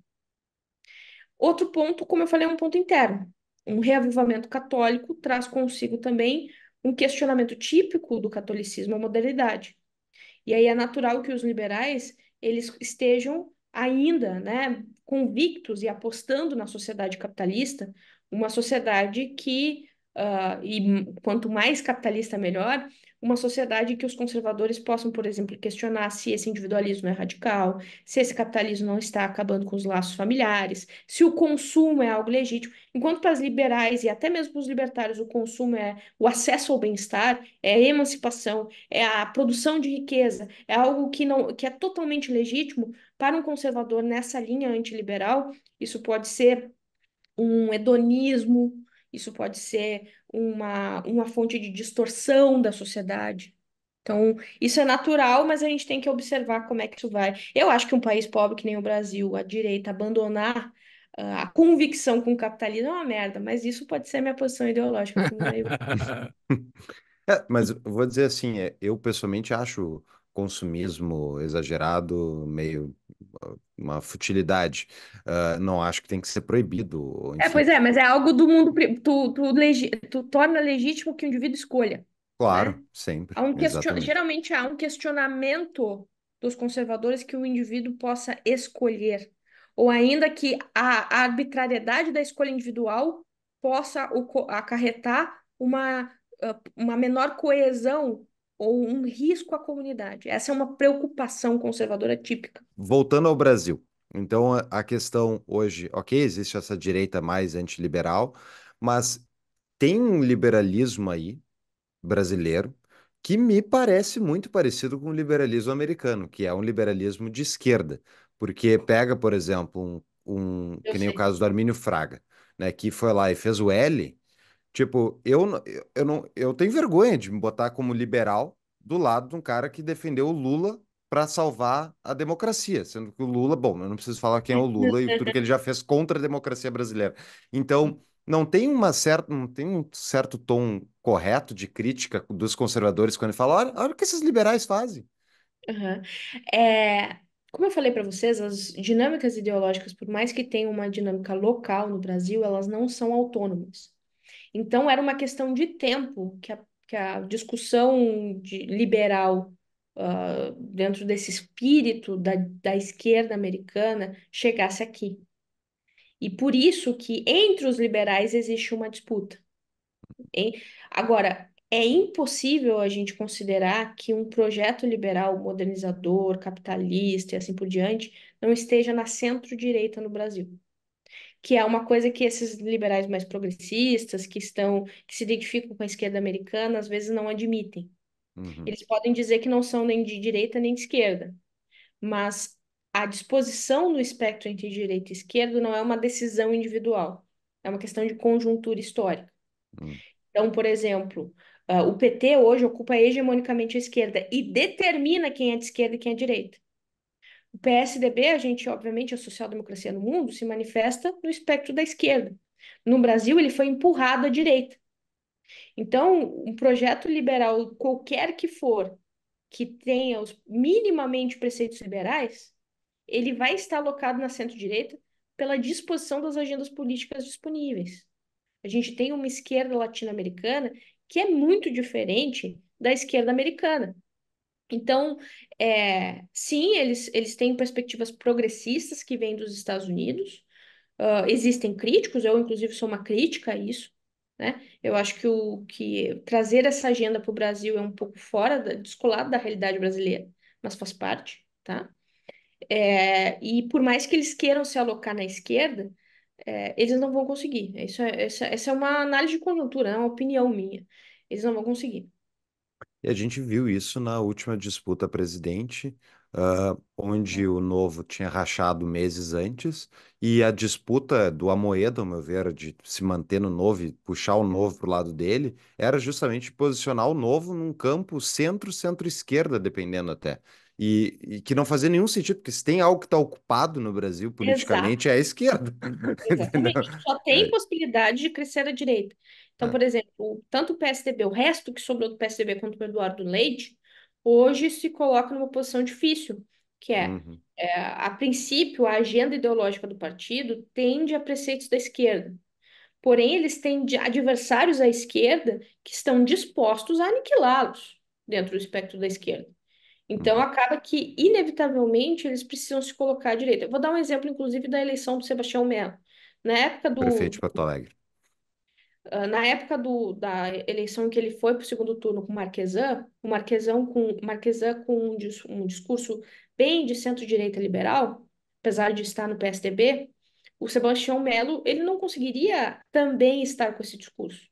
S1: Outro ponto, como eu falei, é um ponto interno. Um reavivamento católico traz consigo também um questionamento típico do catolicismo à modernidade. E aí é natural que os liberais eles estejam ainda, né, convictos e apostando na sociedade capitalista, uma sociedade que uh, e quanto mais capitalista melhor, uma sociedade que os conservadores possam, por exemplo, questionar se esse individualismo é radical, se esse capitalismo não está acabando com os laços familiares, se o consumo é algo legítimo, enquanto para as liberais e até mesmo para os libertários o consumo é o acesso ao bem-estar, é a emancipação, é a produção de riqueza, é algo que não que é totalmente legítimo para um conservador nessa linha antiliberal, isso pode ser um hedonismo, isso pode ser uma, uma fonte de distorção da sociedade. Então, isso é natural, mas a gente tem que observar como é que isso vai. Eu acho que um país pobre que nem o Brasil, a direita, abandonar uh, a convicção com o capitalismo é uma merda, mas isso pode ser minha posição ideológica.
S3: é, mas eu vou dizer assim, é, eu pessoalmente acho consumismo exagerado meio uma futilidade. Uh, não acho que tem que ser proibido. É, enfim. É, pois é,
S1: mas é algo do mundo. Tu, tu, legi, tu torna legítimo que o indivíduo escolha.
S3: Claro, né? sempre. Há um question...
S1: Geralmente há um questionamento dos conservadores que o indivíduo possa escolher. Ou ainda que a, arbitrariedade da escolha individual possa o, acarretar uma, ah, uma menor coesão ou um risco à comunidade. Essa é uma preocupação conservadora típica.
S3: Voltando ao Brasil. Então, a questão hoje, ok, existe essa direita mais antiliberal, mas tem um liberalismo aí, brasileiro, que me parece muito parecido com o liberalismo americano, que é um liberalismo de esquerda, porque pega, por exemplo, um, um que nem sei. o caso do Armínio Fraga, né, que foi lá e fez o L Tipo, eu, eu, não, eu tenho vergonha de me botar como liberal do lado de um cara que defendeu o Lula para salvar a democracia, sendo que o Lula, bom, eu não preciso falar quem é o Lula e tudo que ele já fez contra a democracia brasileira. Então, não tem uma certa, não tem um certo tom correto de crítica dos conservadores quando ele fala, olha, olha o que esses liberais fazem.
S1: Uhum. É, como eu falei para vocês, as dinâmicas ideológicas, por mais que tenham uma dinâmica local no Brasil, elas não são autônomas. Então, era uma questão de tempo que a, que a discussão de, liberal uh, dentro desse espírito da, da esquerda americana chegasse aqui. E por isso que entre os liberais existe uma disputa. Hein? Agora, é impossível a gente considerar que um projeto liberal modernizador, capitalista e assim por diante não esteja na centro-direita no Brasil que é uma coisa que esses liberais mais progressistas, que estão, que se identificam com a esquerda americana, às vezes não admitem. Uhum. Eles podem dizer que não são nem de direita nem de esquerda, mas a disposição do espectro entre direita e esquerda não é uma decisão individual, é uma questão de conjuntura histórica. Uhum. Então, por exemplo, uh, o PT hoje ocupa hegemonicamente a esquerda e determina quem é de esquerda e quem é de direita. PSDB, a gente, obviamente, a social-democracia no mundo, se manifesta no espectro da esquerda. No Brasil, ele foi empurrado à direita. Então, um projeto liberal, qualquer que for, que tenha os minimamente preceitos liberais, ele vai estar alocado na centro-direita pela disposição das agendas políticas disponíveis. A gente tem uma esquerda latino-americana que é muito diferente da esquerda americana. Então, é, sim, eles, eles têm perspectivas progressistas que vêm dos Estados Unidos. Uh, existem críticos, eu, inclusive, sou uma crítica a isso. Né? Eu acho que, o, que trazer essa agenda para o Brasil é um pouco fora, da, descolado da realidade brasileira, mas faz parte. Tá? É, e por mais que eles queiram se alocar na esquerda, é, eles não vão conseguir. Isso é, essa, é, essa é uma análise de conjuntura, é uma opinião minha. Eles não vão conseguir.
S3: E a gente viu isso na última disputa presidente, uh, onde é. o Novo tinha rachado meses antes, e a disputa do Amoedo, ao meu ver, de se manter no Novo e puxar o Novo para o lado dele, era justamente posicionar o Novo num campo centro-centro-esquerda, dependendo até. E, e, que não fazia nenhum sentido, porque se tem algo que está ocupado no Brasil politicamente Exato. é a esquerda. Exatamente.
S1: Só tem é. possibilidade de crescer a direita. Então, ah. por exemplo, tanto o PSDB, o resto que sobrou do PSDB quanto o Eduardo Leite, hoje se coloca numa posição difícil, que é, uhum. é a princípio, a agenda ideológica do partido tende a preceitos da esquerda. Porém, eles têm adversários à esquerda que estão dispostos a aniquilá-los dentro do espectro da esquerda. Então, acaba que, inevitavelmente, eles precisam se colocar à direita. Eu vou dar um exemplo, inclusive, da eleição do Sebastião Melo. Na época do. Prefeito de Porto Alegre. Ah, na época do, da eleição que ele foi para o segundo turno com Marquesan, o Marquesan com, Marquesan com um, dis, um discurso bem de centro-direita liberal, apesar de estar no PSDB, o Sebastião Melo ele não conseguiria também estar com esse discurso.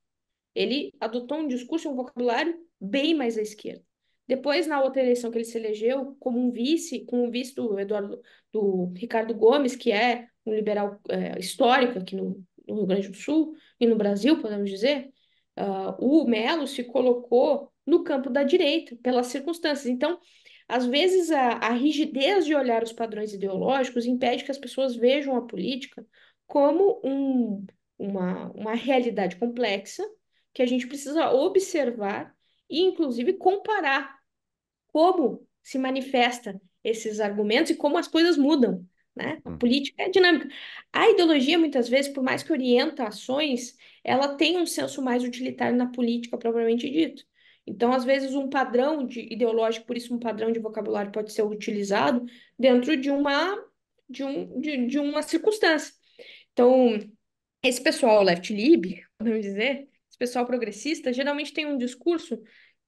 S1: Ele adotou um discurso e um vocabulário bem mais à esquerda. Depois, na outra eleição que ele se elegeu como um vice, com o vice do, Eduardo, do Ricardo Gomes, que é um liberal é, histórico aqui no, no, Rio Grande do Sul e no Brasil, podemos dizer, uh, o Melo se colocou no campo da direita, pelas circunstâncias. Então, às vezes, a, a rigidez de olhar os padrões ideológicos impede que as pessoas vejam a política como um, uma, uma realidade complexa que a gente precisa observar e, inclusive, comparar como se manifesta esses argumentos e como as coisas mudam. Né? A hum. política é dinâmica. A ideologia, muitas vezes, por mais que orienta ações, ela tem um senso mais utilitário na política propriamente dito. Então, às vezes, um padrão de, ideológico, por isso um padrão de vocabulário pode ser utilizado dentro de uma, de um, de, de uma circunstância. Então, esse pessoal left-lib, podemos dizer, esse pessoal progressista, geralmente tem um discurso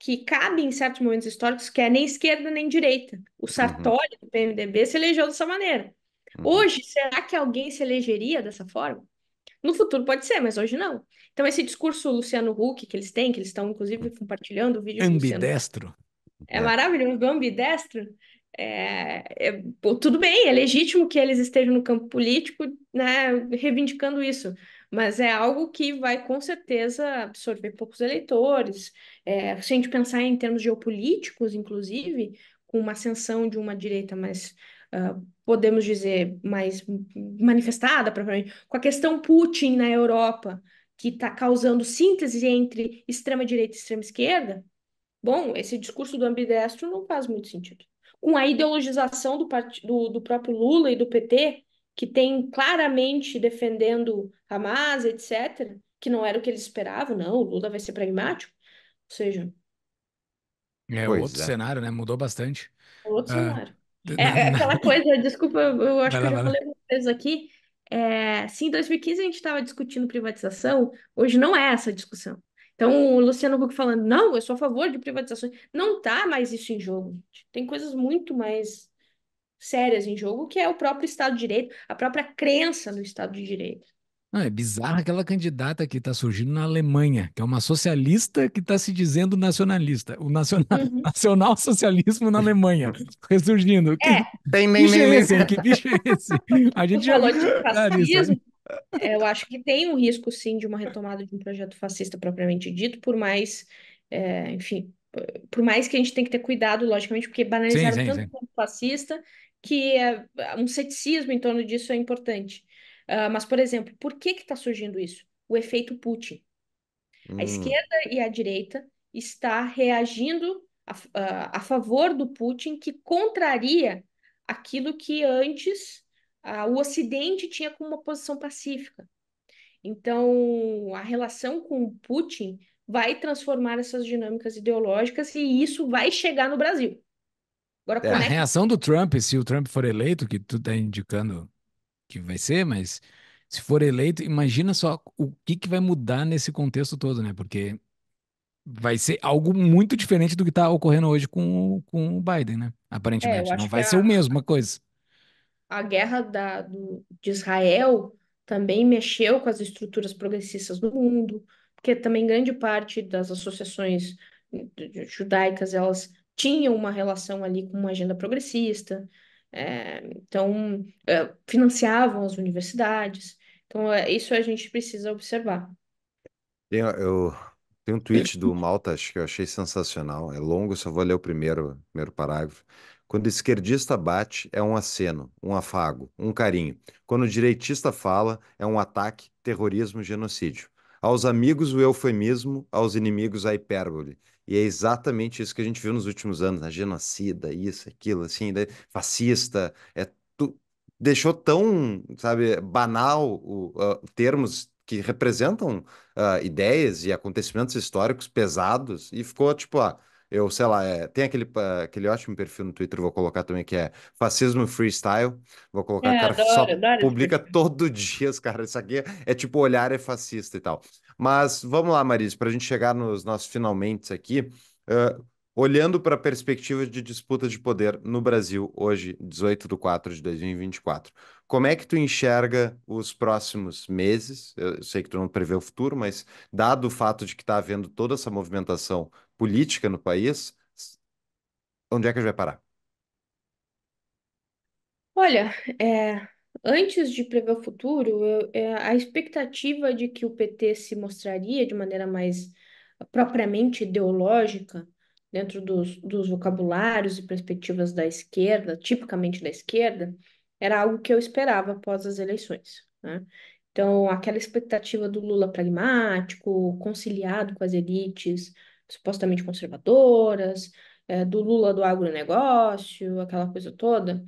S1: que cabe em certos momentos históricos, que é nem esquerda nem direita. O uhum. Sartori, uhum. do PMDB, se elegeu dessa maneira. Uhum. Hoje, será que alguém se elegeria dessa forma? No futuro pode ser, mas hoje não. Então, esse discurso Luciano Huck que eles têm, que eles estão, inclusive, compartilhando o vídeo. Ambidestro. É, é maravilhoso, do ambidestro. É, é, tudo bem, é legítimo que eles estejam no campo político, né, reivindicando isso mas é algo que vai com certeza absorver poucos eleitores. É, se a gente pensar em termos geopolíticos, inclusive, com uma ascensão de uma direita mais, uh, podemos dizer, mais manifestada, propriamente, com a questão Putin na Europa, que está causando síntese entre extrema-direita e extrema-esquerda, bom, esse discurso do ambidestro não faz muito sentido. Com a ideologização do, part... do, do próprio Lula e do PT, que tem claramente defendendo Hamas, etc., que não era o que eles esperavam, não, o Lula vai ser pragmático. Ou seja.
S2: É pois outro é. cenário, né? Mudou bastante. É outro ah, cenário.
S1: É, é aquela coisa, desculpa, eu acho que eu já falei vocês aqui. É, se em 2015 a gente estava discutindo privatização, hoje não é essa discussão. Então, o Luciano Huck falando, não, eu sou a favor de privatizações. Não está mais isso em jogo, gente. Tem coisas muito mais sérias em jogo, que é o próprio Estado de Direito, a própria crença no Estado de Direito.
S2: Não, é bizarra aquela candidata que está surgindo na Alemanha, que é uma socialista que está se dizendo nacionalista. O nacional, uhum. nacional socialismo na Alemanha, ressurgindo. É. Que, Tem nem, bicho é Que bicho é esse? A gente já já... De né? fascismo,
S1: é, eu acho que tem um risco, sim, de uma retomada de um projeto fascista propriamente dito, por mais, é, enfim, por mais que a gente tenha que ter cuidado, logicamente, porque banalizaram sim, sim, tanto sim. o fascista que é, ah, um ceticismo em torno disso é importante. Uh, mas, por exemplo, por que está surgindo isso? O efeito Putin. Hum. A esquerda e a direita está reagindo a, ah, a, favor do Putin, que contraria aquilo que antes o Ocidente tinha como uma posição pacífica. Então, a relação com o Putin vai transformar essas dinâmicas ideológicas e isso vai chegar no Brasil. Agora, é, A reação
S2: do Trump, se o Trump for eleito, que tu está indicando que vai ser, mas se for eleito, imagina só o que, que vai mudar nesse contexto todo, né? Porque vai ser algo muito diferente do que está ocorrendo hoje com, com o Biden, né? É, Aparentemente. É, não vai a, ser a mesma coisa.
S1: A guerra da, do, de Israel também mexeu com as estruturas progressistas do mundo, porque também grande parte das associações judaicas elas tinham uma relação ali com uma agenda progressista, é, então é, financiavam as universidades. Então, é, isso a gente precisa observar.
S3: Tem, eu, tem um tweet do Malta que eu achei sensacional. É longo, só vou ler o primeiro, primeiro parágrafo. Quando esquerdista bate, é um aceno, um afago, um carinho. Quando direitista fala, é um ataque, terrorismo, genocídio. Aos amigos, o eufemismo, aos inimigos, a hipérbole. E é exatamente isso que a gente viu nos últimos anos, né? genocida, isso, aquilo, assim, né? fascista, é tu... deixou tão, sabe, banal o, uh, termos que representam uh, ideias e acontecimentos históricos pesados e ficou tipo, ah, eu, sei lá, é, tem aquele, aquele ótimo perfil no Twitter, vou colocar também, que é Fascismo Freestyle. Vou é, colocar, é, cara, adoro, só adoro. publica todo dia os caras. Isso aqui é, é tipo olhar é fascista e tal. Mas vamos lá, Maris, para a gente chegar nos nossos finalmente aqui. Uh, olhando para a perspectiva de disputa de poder no Brasil hoje, 18 de 4 de 2024, como é que tu enxerga os próximos meses? Eu sei que tu não prevê o futuro, mas dado o fato de que está havendo toda essa movimentação política no país, onde é que a gente vai parar?
S1: Olha, é, antes de prever o futuro, é, a expectativa de que o PT se mostraria de maneira mais propriamente ideológica, dentro dos, dos vocabulários e perspectivas da esquerda, tipicamente da esquerda, era algo que eu esperava após as eleições, né? Então, aquela expectativa do Lula pragmático, conciliado com as elites, supostamente conservadoras, é, do Lula do agronegócio, aquela coisa toda,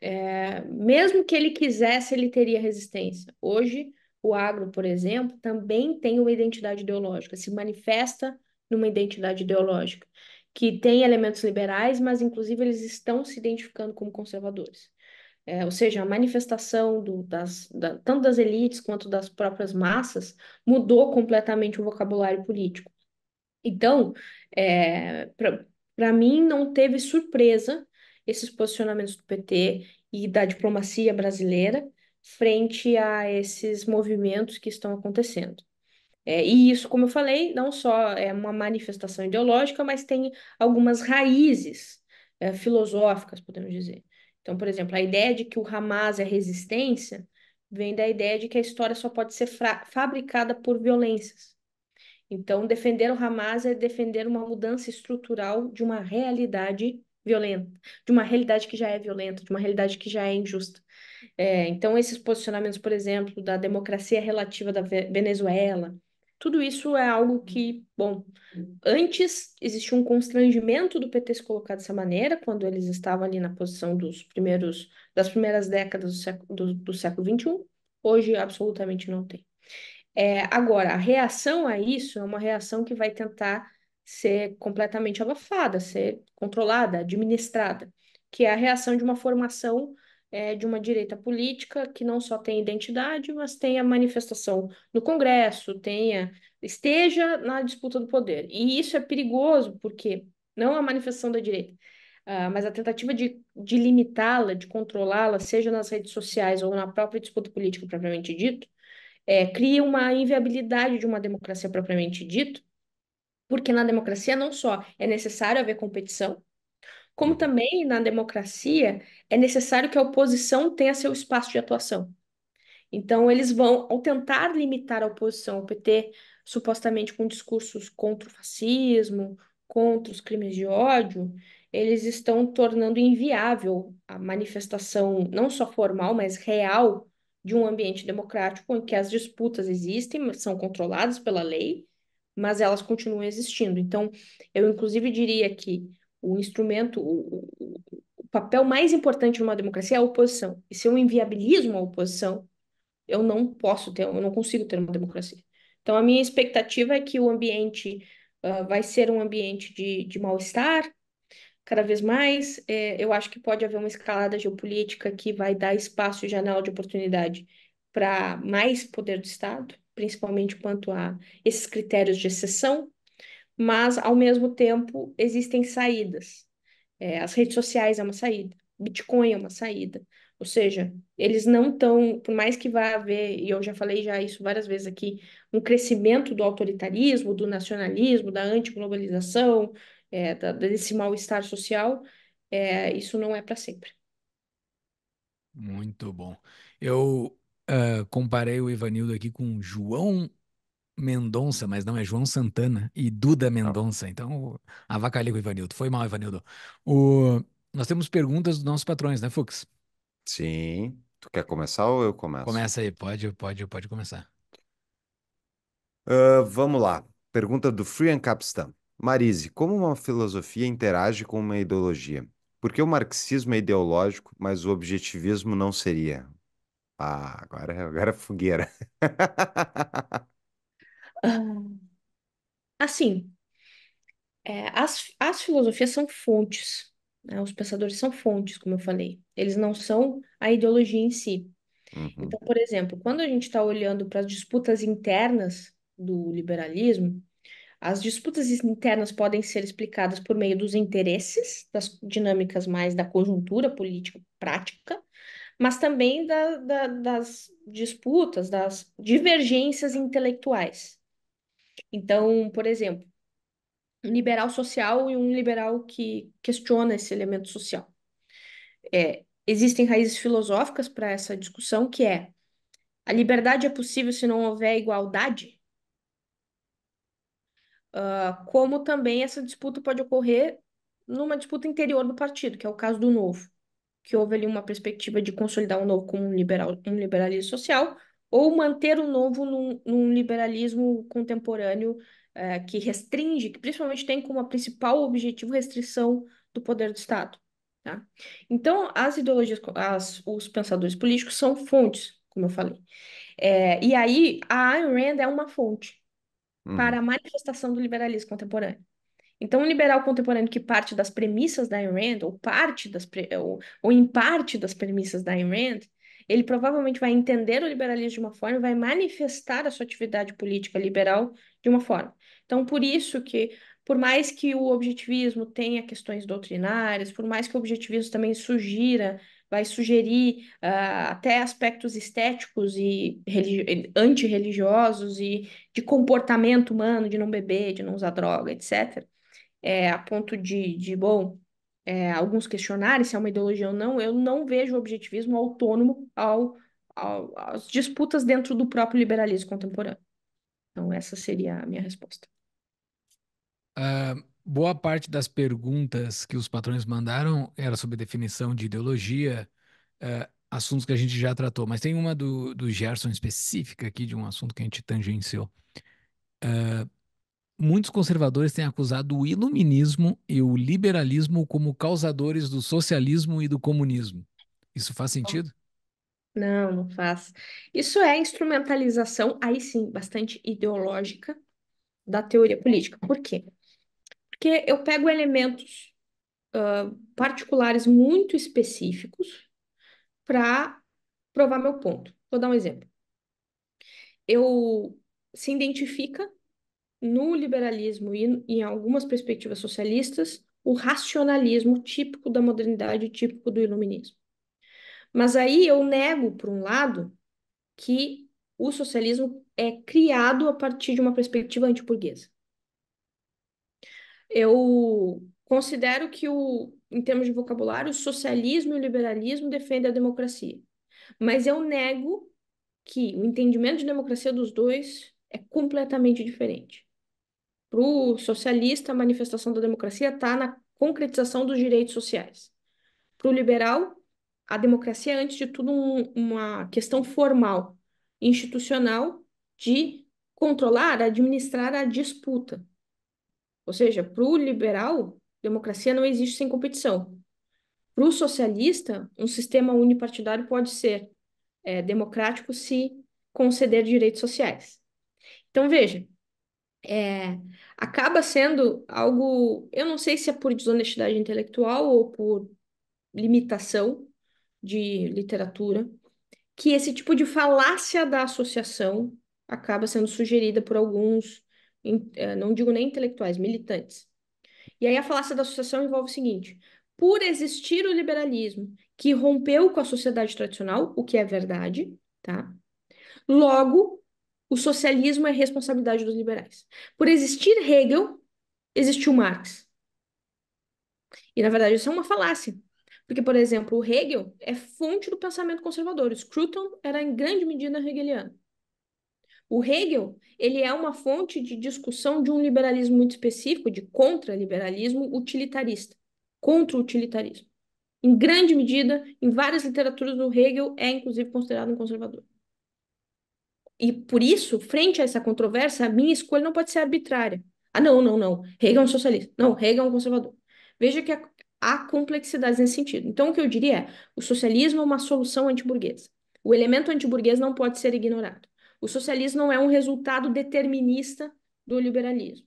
S1: é, mesmo que ele quisesse, ele teria resistência. Hoje, o agro, por exemplo, também tem uma identidade ideológica, se manifesta numa identidade ideológica, que tem elementos liberais, mas inclusive eles estão se identificando como conservadores. É, ou seja, a manifestação do, das, da, tanto das elites quanto das próprias massas mudou completamente o vocabulário político. Então, é, para mim, não teve surpresa esses posicionamentos do PT e da diplomacia brasileira frente a esses movimentos que estão acontecendo. É, e isso, como eu falei, não só é uma manifestação ideológica, mas tem algumas raízes é, filosóficas, podemos dizer. Então, por exemplo, a ideia de que o Hamas é resistência vem da ideia de que a história só pode ser fabricada por violências. Então, defender o Hamas é defender uma mudança estrutural de uma realidade violenta, de uma realidade que já é violenta, de uma realidade que já é injusta. É, então, esses posicionamentos, por exemplo, da democracia relativa da Venezuela, tudo isso é algo que, bom, antes existia um constrangimento do PT se colocar dessa maneira, quando eles estavam ali na posição dos primeiros, das primeiras décadas do século, do, do século XXI, hoje absolutamente não tem. É, agora, a reação a isso é uma reação que vai tentar ser completamente abafada, ser controlada, administrada, que é a reação de uma formação é, de uma direita política que não só tem identidade, mas tenha manifestação no Congresso, tenha esteja na disputa do poder. E isso é perigoso, porque não é a manifestação da direita, Uh, mas a tentativa de, de limitá-la, de controlá-la, seja nas redes sociais ou na própria disputa política propriamente dito, é, cria uma inviabilidade de uma democracia propriamente dito, porque na democracia não só é necessário haver competição, como uhum. também na democracia é necessário que a oposição tenha seu espaço de atuação. Então, eles vão, ao tentar limitar a oposição ao PT, supostamente com discursos contra o fascismo, contra os crimes de ódio, eles estão tornando inviável a manifestação, não só formal, mas real, de um ambiente democrático em que as disputas existem, são controladas pela lei, mas elas continuam existindo. Então, eu inclusive diria que o instrumento, o, o, papel mais importante numa democracia é a oposição. E se eu inviabilizo a oposição, eu não posso ter, eu não consigo ter uma democracia. Então, a minha expectativa é que o ambiente uh, vai ser um ambiente de, de mal-estar, cada vez mais, é, eu acho que pode haver uma escalada geopolítica que vai dar espaço e janela de oportunidade para mais poder do Estado, principalmente quanto a esses critérios de exceção, mas, ao mesmo tempo, existem saídas. É, as redes sociais é uma saída, Bitcoin é uma saída. Ou seja, eles não estão, por mais que vá haver, e eu já falei já isso várias vezes aqui, um crescimento do autoritarismo, do nacionalismo, da antiglobalização, é, desse mal-estar social, é, isso não é para sempre.
S2: Muito bom. Eu uh, comparei o Ivanildo aqui com João Mendonça, mas não é João Santana e Duda tá Mendonça. Então, avacalhei com o Ivanildo. Foi mal, Ivanildo. O... Nós temos perguntas dos nossos patrões, né, Fux? Sim.
S3: Tu quer começar ou eu começo?
S2: Começa aí, pode, pode, pode começar.
S3: Uh, vamos lá. Pergunta do Free and Capstan. Marise, como uma filosofia interage com uma ideologia? Por que o marxismo é ideológico, mas o objetivismo não seria? Ah, agora, agora é fogueira.
S1: Ah, assim, é, as, as filosofias são fontes, né? Os pensadores são fontes, como eu falei. Eles não são a ideologia em si. Uhum. Então, por exemplo, quando a gente está olhando para as disputas internas do liberalismo, as disputas internas podem ser explicadas por meio dos interesses, das dinâmicas mais da conjuntura política prática, mas também da, da, das disputas, das divergências intelectuais. Então, por exemplo, um liberal social e um liberal que questiona esse elemento social. É, existem raízes filosóficas para essa discussão, que é a liberdade é possível se não houver igualdade? Uh, como também essa disputa pode ocorrer numa disputa interior do partido, que é o caso do Novo, que houve ali uma perspectiva de consolidar o Novo como um, liberal, um liberalismo social, ou manter o Novo num, num liberalismo contemporâneo uh, que restringe, que principalmente tem como principal objetivo restrição do poder do Estado. Tá? Então, as ideologias, as, os pensadores políticos são fontes, como eu falei. É, e aí, a Ayn Rand é uma fonte. Uhum. para a manifestação do liberalismo contemporâneo. Então, um liberal contemporâneo que parte das premissas da Ayn Rand, ou, parte das, ou, ou em parte das premissas da Ayn Rand, ele provavelmente vai entender o liberalismo de uma forma e vai manifestar a sua atividade política liberal de uma forma. Então, por isso que, por mais que o objetivismo tenha questões doutrinárias, por mais que o objetivismo também sugira vai sugerir uh, até aspectos estéticos e antirreligiosos e de comportamento humano, de não beber, de não usar droga, etc. É, a ponto de, de bom, é, alguns questionarem se é uma ideologia ou não, eu não vejo o objetivismo autônomo ao, ao, às disputas dentro do próprio liberalismo contemporâneo. Então, essa seria a minha resposta.
S2: Uh, Boa parte das perguntas que os patrões mandaram era sobre definição de ideologia, uh, assuntos que a gente já tratou, mas tem uma do, do Gerson específica aqui de um assunto que a gente tangenciou. Uh, muitos conservadores têm acusado o iluminismo e o liberalismo como causadores do socialismo e do comunismo. Isso faz sentido?
S1: Não, não faz. Isso é instrumentalização, aí sim, bastante ideológica da teoria política. Por quê? porque eu pego elementos uh, particulares muito específicos para provar meu ponto. Vou dar um exemplo. Eu se identifica no liberalismo e em algumas perspectivas socialistas o racionalismo típico da modernidade, típico do iluminismo. Mas aí eu nego, por um lado, que o socialismo é criado a partir de uma perspectiva antiburguesa. Eu considero que, o, em termos de vocabulário, o socialismo e o liberalismo defendem a democracia. Mas eu nego que o entendimento de democracia dos dois é completamente diferente. Para o socialista, a manifestação da democracia está na concretização dos direitos sociais. Para o liberal, a democracia é, antes de tudo, um, uma questão formal, institucional, de controlar, administrar a disputa. Ou seja, para o liberal, democracia não existe sem competição. Para o socialista, um sistema unipartidário pode ser é, democrático se conceder direitos sociais. Então, veja, é, acaba sendo algo, eu não sei se é por desonestidade intelectual ou por limitação de literatura, que esse tipo de falácia da associação acaba sendo sugerida por alguns eh, não digo nem intelectuais, militantes. E aí a falácia da associação envolve o seguinte: por existir o liberalismo que rompeu com a sociedade tradicional, o que é verdade, tá? Logo, o socialismo é responsabilidade dos liberais. Por existir Hegel, existiu Marx. E na verdade isso é uma falácia. Porque, por exemplo, o Hegel é fonte do pensamento conservador. Scruton era em grande medida hegeliano. O Hegel, ele é uma fonte de discussão de um liberalismo muito específico, de contra-liberalismo utilitarista, contra o utilitarismo. Em grande medida, em várias literaturas, o Hegel é inclusive considerado um conservador. E por isso, frente a essa controvérsia, a minha escolha não pode ser arbitrária. Ah, não, não, não. Hegel é um socialista. Não, Hegel é um conservador. Veja que há complexidades nesse sentido. Então, o que eu diria é: o socialismo é uma solução antiburguesa. O elemento antiburguês não pode ser ignorado. O socialismo não é um resultado determinista do liberalismo.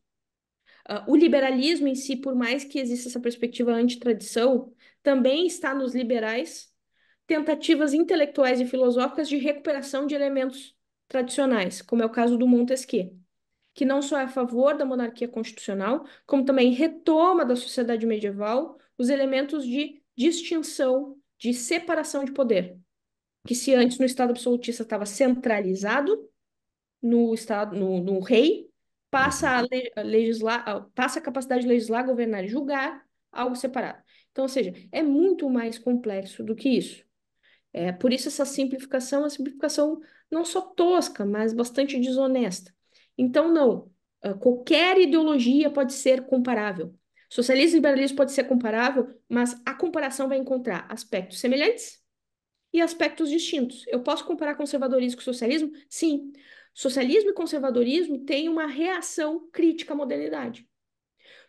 S1: Uh, o liberalismo em si, por mais que exista essa perspectiva antitradição, também está nos liberais tentativas intelectuais e filosóficas de recuperação de elementos tradicionais, como é o caso do Montesquieu, que não só é a favor da monarquia constitucional, como também retoma da sociedade medieval os elementos de distinção, de separação de poder, que se antes no Estado absolutista estava centralizado no Estado, no, no rei, passa a, le, legislar, passa a capacidade de legislar, governar e julgar algo separado. Então, ou seja, é muito mais complexo do que isso. É, por isso essa simplificação, a simplificação não só tosca, mas bastante desonesta. Então, não, ah, qualquer ideologia pode ser comparável. Socialismo e liberalismo pode ser comparável, mas a comparação vai encontrar aspectos semelhantes e aspectos distintos. Eu posso comparar conservadorismo com socialismo? Sim. Socialismo e conservadorismo têm uma reação crítica à modernidade.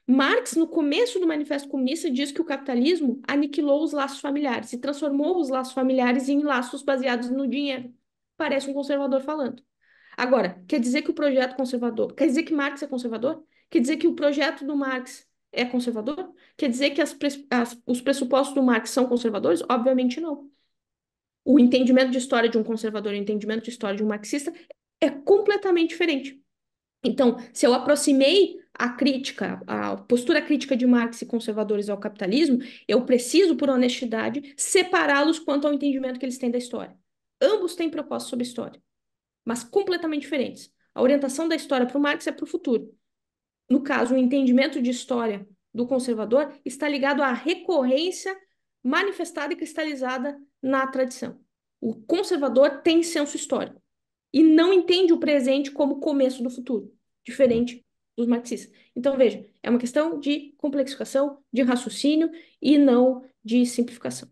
S1: Marx, no começo do Manifesto Comunista, diz que o capitalismo aniquilou os laços familiares e transformou os laços familiares em laços baseados no dinheiro. Parece um conservador falando. Agora, quer dizer que o projeto conservador, quer dizer que Marx é conservador? Quer dizer que o projeto do Marx é conservador? Quer dizer que as, as, os pressupostos do Marx são conservadores? Obviamente não o entendimento de história de um conservador e o entendimento de história de um marxista é completamente diferente. Então, se eu aproximei a crítica, a postura crítica de Marx e conservadores ao capitalismo, eu preciso, por honestidade, separá-los quanto ao entendimento que eles têm da história. Ambos têm propostas sobre história, mas completamente diferentes. A orientação da história para o Marx é para o futuro. No caso, o entendimento de história do conservador está ligado à recorrência manifestada e cristalizada na tradição. O conservador tem senso histórico e não entende o presente como começo do futuro, diferente dos marxistas. Então, veja, é uma questão de complexificação, de raciocínio e não de simplificação.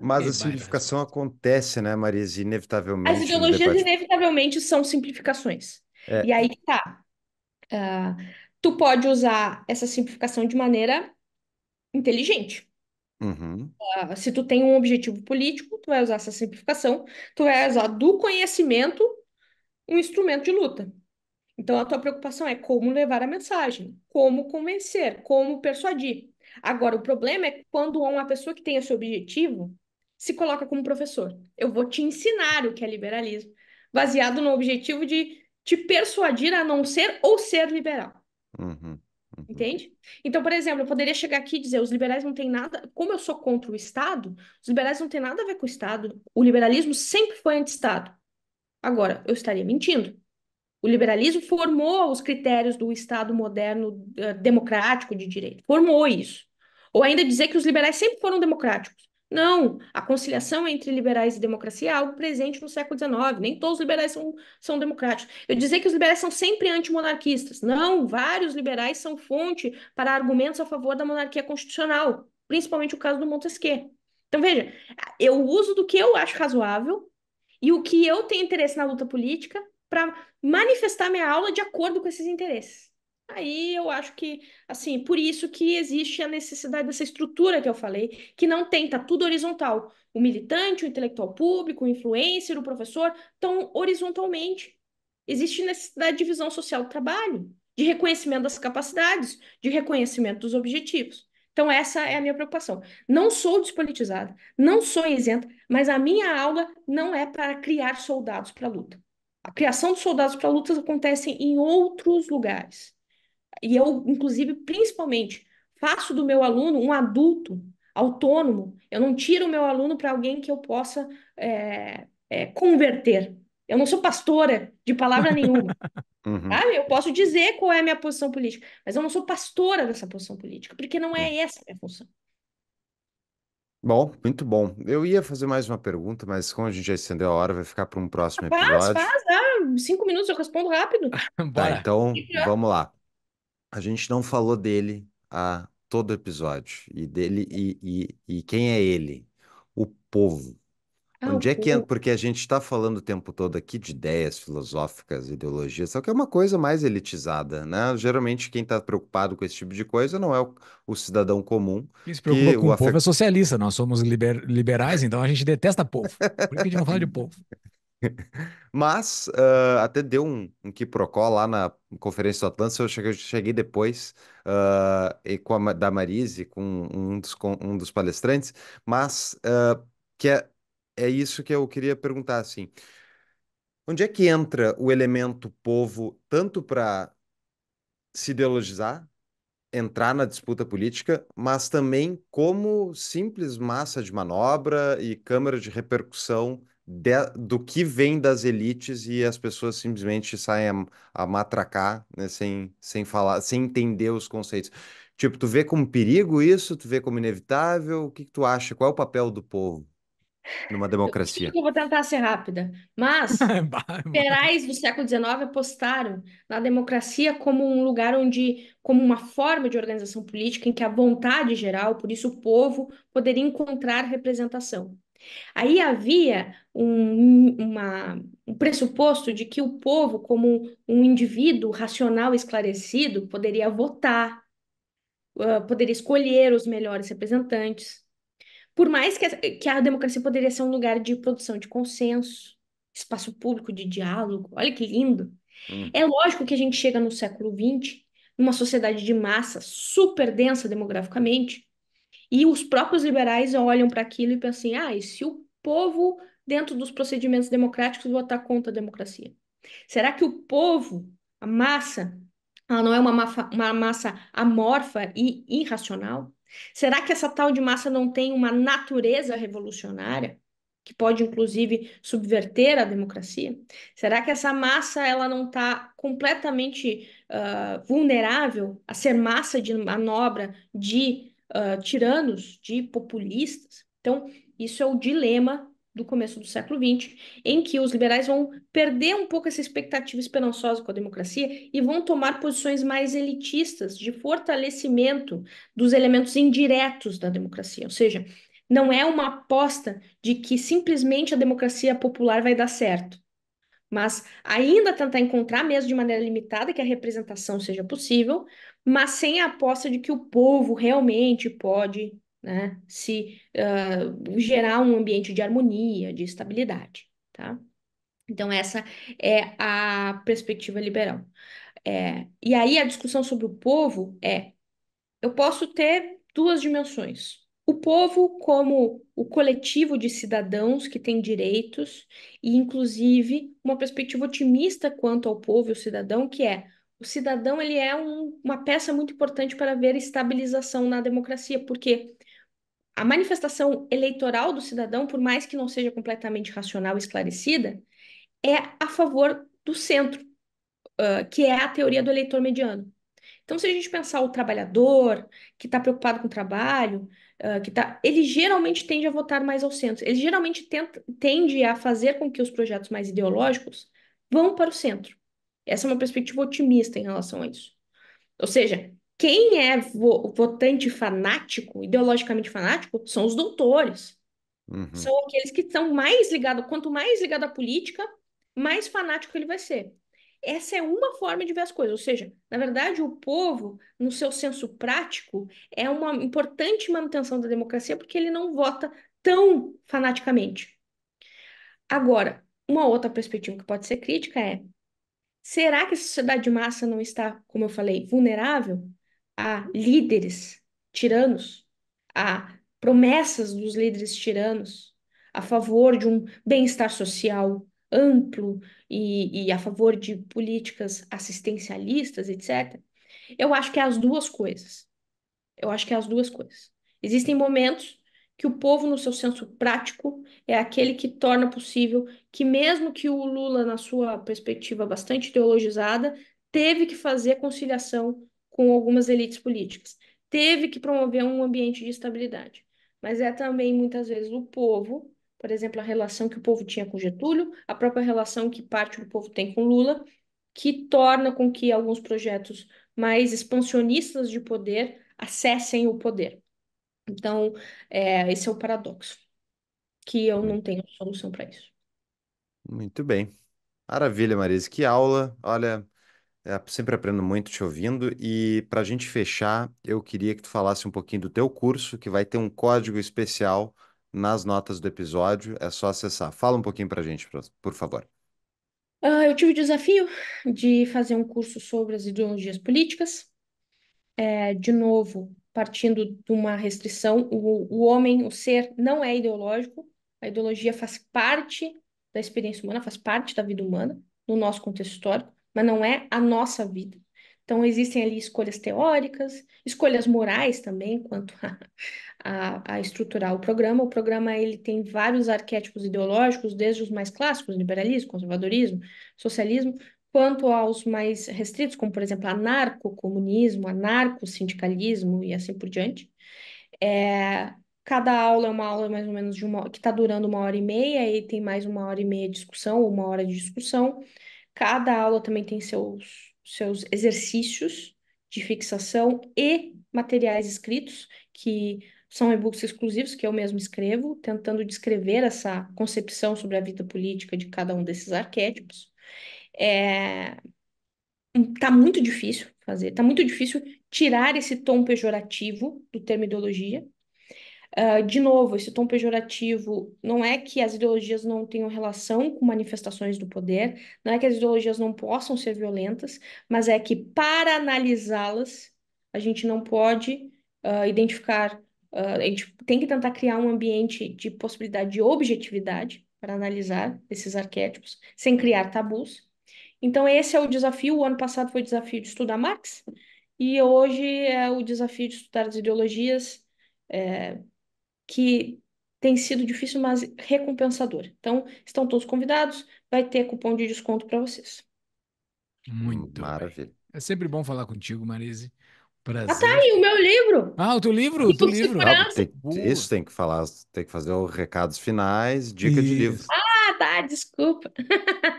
S3: Mas a simplificação acontece, né, Marisa? Inevitavelmente. As ideologias,
S1: inevitavelmente, são simplificações. É. E aí tá. Uh, tu pode usar essa simplificação de maneira inteligente. Uhum. Uh, se tu tem um objetivo político, tu vai usar essa simplificação, tu vai usar do conhecimento um instrumento de luta. Então a tua preocupação é como levar a mensagem, como convencer, como persuadir. Agora o problema é quando uma pessoa que tem esse objetivo se coloca como professor. Eu vou te ensinar o que é liberalismo, baseado no objetivo de te persuadir a não ser ou ser liberal. Uhum. Entende? Então, por exemplo, eu poderia chegar aqui e dizer: os liberais não têm nada. Como eu sou contra o Estado, os liberais não têm nada a ver com o Estado. O liberalismo sempre foi anti-Estado. Agora, eu estaria mentindo. O liberalismo formou os critérios do Estado moderno eh, democrático de direito. Formou isso. Ou ainda dizer que os liberais sempre foram democráticos. Não, a conciliação entre liberais e democracia é algo presente no século XIX. Nem todos os liberais são, são democráticos. Eu dizer que os liberais são sempre antimonarquistas. Não, vários liberais são fonte para argumentos a favor da monarquia constitucional, principalmente o caso do Montesquieu. Então, veja, eu uso do que eu acho razoável e o que eu tenho interesse na luta política para manifestar minha aula de acordo com esses interesses. Aí eu acho que, assim, por isso que existe a necessidade dessa estrutura que eu falei, que não tenta tá tudo horizontal. O militante, o intelectual público, o influencer, o professor, estão horizontalmente. Existe necessidade de visão social do trabalho, de reconhecimento das capacidades, de reconhecimento dos objetivos. Então, essa é a minha preocupação. Não sou despolitizada, não sou isenta, mas a minha aula não é para criar soldados para a luta. A criação de soldados para lutas acontece em outros lugares e eu, inclusive, principalmente, faço do meu aluno um adulto autônomo. Eu não tiro o meu aluno para alguém que eu possa é, é, converter. Eu não sou pastora de palavra nenhuma. Uhum. Sabe? Eu posso dizer qual é a minha posição política, mas eu não sou pastora dessa posição política, porque não é essa a minha função.
S3: Bom, muito bom. Eu ia fazer mais uma pergunta, mas como a gente já estendeu a hora, vai ficar para um próximo Rapaz, episódio. Faz,
S1: faz, ah, cinco minutos eu respondo rápido.
S3: tá, então vamos lá. A gente não falou dele a todo episódio. E dele e, e, e quem é ele? O povo. Ah, Onde é que entra? É? Porque a gente está falando o tempo todo aqui de ideias filosóficas, ideologias, só que é uma coisa mais elitizada, né? Geralmente quem está preocupado com esse tipo de coisa não é o, o cidadão comum. Quem se preocupa que com o, o povo é
S2: socialista, nós somos liber... liberais, então a gente detesta povo. Por que a gente não fala de povo.
S3: Mas ah, até deu um, um quiprocó lá na Conferência do Atlântico, eu cheguei, cheguei depois ah, e com a, da Marise, com um dos, com um dos palestrantes, mas ah, que é, é isso que eu queria perguntar, assim, onde é que entra o elemento povo tanto para se ideologizar, entrar na disputa política, mas também como simples massa de manobra e câmara de repercussão de, do que vem das elites e as pessoas simplesmente saem a, a matracar, né, sem, sem falar, sem entender os conceitos. Tipo, tu vê como perigo isso? Tu vê como inevitável? O que, que tu acha? Qual é o papel do povo numa democracia? Eu vou
S1: tentar ser rápida, mas liberais do século XIX apostaram na democracia como um lugar onde, como uma forma de organização política em que a vontade geral, por isso o povo, poderia encontrar representação. Aí havia um, uma, um pressuposto de que o povo, como um indivíduo racional esclarecido, poderia votar, uh, poderia escolher os melhores representantes. Por mais que a, que a democracia poderia ser um lugar de produção de consenso, espaço público de diálogo, olha que lindo. Hum. É lógico que a gente chega no século XX, numa sociedade de massa super densa demograficamente, e os próprios liberais olham para aquilo e pensam assim: ah, e se o povo, dentro dos procedimentos democráticos, votar contra a democracia? Será que o povo, a massa, ela não é uma, mafa, uma massa amorfa e irracional? Será que essa tal de massa não tem uma natureza revolucionária? que pode inclusive subverter a democracia? Será que essa massa ela não está completamente uh, vulnerável a ser massa de manobra de uh, tiranos, de populistas. Então, isso é o dilema do começo do século XX, em que os liberais vão perder um pouco essa expectativa esperançosa com a democracia e vão tomar posições mais elitistas de fortalecimento dos elementos indiretos da democracia, ou seja, não é uma aposta de que simplesmente a democracia popular vai dar certo, mas ainda tentar encontrar mesmo de maneira limitada que a representação seja possível, mas sem a aposta de que o povo realmente pode né, se uh, gerar um ambiente de harmonia, de estabilidade. Tá? Então, essa é a perspectiva liberal. É, e aí, a discussão sobre o povo é: eu posso ter duas dimensões. O povo, como o coletivo de cidadãos que tem direitos, e inclusive uma perspectiva otimista quanto ao povo e o cidadão, que é o cidadão ele é um, uma peça muito importante para ver estabilização na democracia, porque a manifestação eleitoral do cidadão, por mais que não seja completamente racional e esclarecida, é a favor do centro, uh, que é a teoria do eleitor mediano. Então, se a gente pensar o trabalhador que está preocupado com o trabalho, uh, que tá, ele geralmente tende a votar mais ao centro. Ele geralmente tenta, tende a fazer com que os projetos mais ideológicos vão para o centro. Essa é uma perspectiva otimista em relação a isso. Ou seja, quem é vo votante fanático, ideologicamente fanático, são os doutores. Uhum. São aqueles que estão mais ligados, quanto mais ligado à política, mais fanático ele vai ser. Essa é uma forma de ver as coisas, ou seja, na verdade, o povo, no seu senso prático, é uma importante manutenção da democracia porque ele não vota tão fanaticamente. Agora, uma outra perspectiva que pode ser crítica é Será que a sociedade de massa não está, como eu falei, vulnerável a líderes tiranos, a promessas dos líderes tiranos, a favor de um bem-estar social amplo e, e a favor de políticas assistencialistas, etc.? Eu acho que é as duas coisas. Eu acho que é as duas coisas. Existem momentos que o povo, no seu senso prático, é aquele que torna possível que, mesmo que o Lula, na sua perspectiva bastante ideologizada, teve que fazer conciliação com algumas elites políticas, teve que promover um ambiente de estabilidade. Mas é também, muitas vezes, o povo, por exemplo, a relação que o povo tinha com Getúlio, a própria relação que parte do povo tem com Lula, que torna com que alguns projetos mais expansionistas de poder acessem o poder. Então, é, esse é o paradoxo, que eu não tenho solução para isso.
S3: Muito bem. Maravilha, Marisa. Que aula. Olha, é, sempre aprendo muito te ouvindo. E para a gente fechar, eu queria que tu falasse um pouquinho do teu curso, que vai ter um código especial nas notas do episódio. É só acessar. Fala um pouquinho para a gente, por favor.
S1: Ah, eu tive o desafio de fazer um curso sobre as ideologias políticas. É, de novo, partindo de uma restrição, o, o homem, o ser, não é ideológico, a ideologia faz parte da experiência humana, faz parte da vida humana, no nosso contexto histórico, mas não é a nossa vida. Então, existem ali escolhas teóricas, escolhas morais também, quanto a, a, a, estruturar o programa. O programa ele tem vários arquétipos ideológicos, desde os mais clássicos, liberalismo, conservadorismo, socialismo, Quanto aos mais restritos, como por exemplo anarco-comunismo, anarco-sindicalismo e assim por diante, é, cada aula é uma aula mais ou menos de uma que está durando uma hora e meia, e tem mais uma hora e meia de discussão, ou uma hora de discussão. Cada aula também tem seus, seus exercícios de fixação e materiais escritos, que são e-books exclusivos que eu mesmo escrevo, tentando descrever essa concepção sobre a vida política de cada um desses arquétipos. É, tá muito difícil fazer, tá muito difícil tirar esse tom pejorativo do termo ideologia. Uh, ah, de novo, esse tom pejorativo não é que as ideologias não tenham relação com manifestações do poder, não é que as ideologias não possam ser violentas, mas é que para analisá-las, a gente não pode uh, identificar, uh, a gente tem que tentar criar um ambiente de possibilidade de objetividade para analisar esses arquétipos, sem criar tabus. Então, esse é o desafio. O ano passado foi o desafio de estudar Marx, e hoje é o desafio de estudar as ideologias, é, que tem sido difícil, mas recompensador. Então, estão todos convidados, vai ter cupom de desconto para vocês.
S2: Muito maravilha. Bem. É sempre bom falar contigo, Marise. Prazer. Ah, tá aí o meu livro. Ah, o teu livro,
S1: o teu livro. Ah, tem, isso
S3: tem que falar, tem que fazer os recados finais, dica isso. de livro.
S1: Ah, ah, tá, desculpa.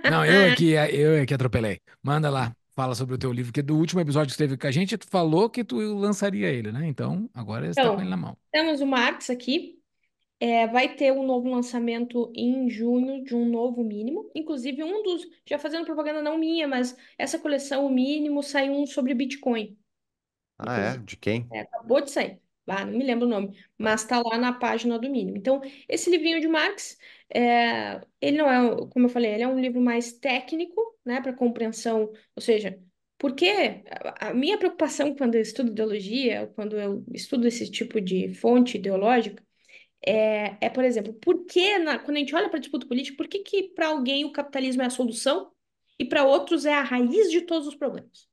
S1: Não, eu é. aqui,
S2: é eu é que atropelei. Manda lá, fala sobre o teu livro, que é do último episódio que teve com a gente, tu falou que tu lançaria ele, né? Então, agora você tá então, está com ele na mão.
S1: Temos o Marx aqui. É, vai ter um novo lançamento em junho de um novo mínimo. Inclusive, um dos. Já fazendo propaganda não minha, mas essa coleção, o mínimo, saiu um sobre Bitcoin.
S3: Ah, Inclusive, é? De quem?
S1: É, acabou de sair ah, não me lembro o nome, mas está lá na página do mínimo. Então, esse livrinho de Marx, é, ele não é, como eu falei, ele é um livro mais técnico, né, para compreensão, ou seja, porque a minha preocupação quando eu estudo ideologia, quando eu estudo esse tipo de fonte ideológica, é, é por exemplo, por que, na, quando a gente olha para a disputa política, por que, que para alguém o capitalismo é a solução e para outros é a raiz de todos os problemas?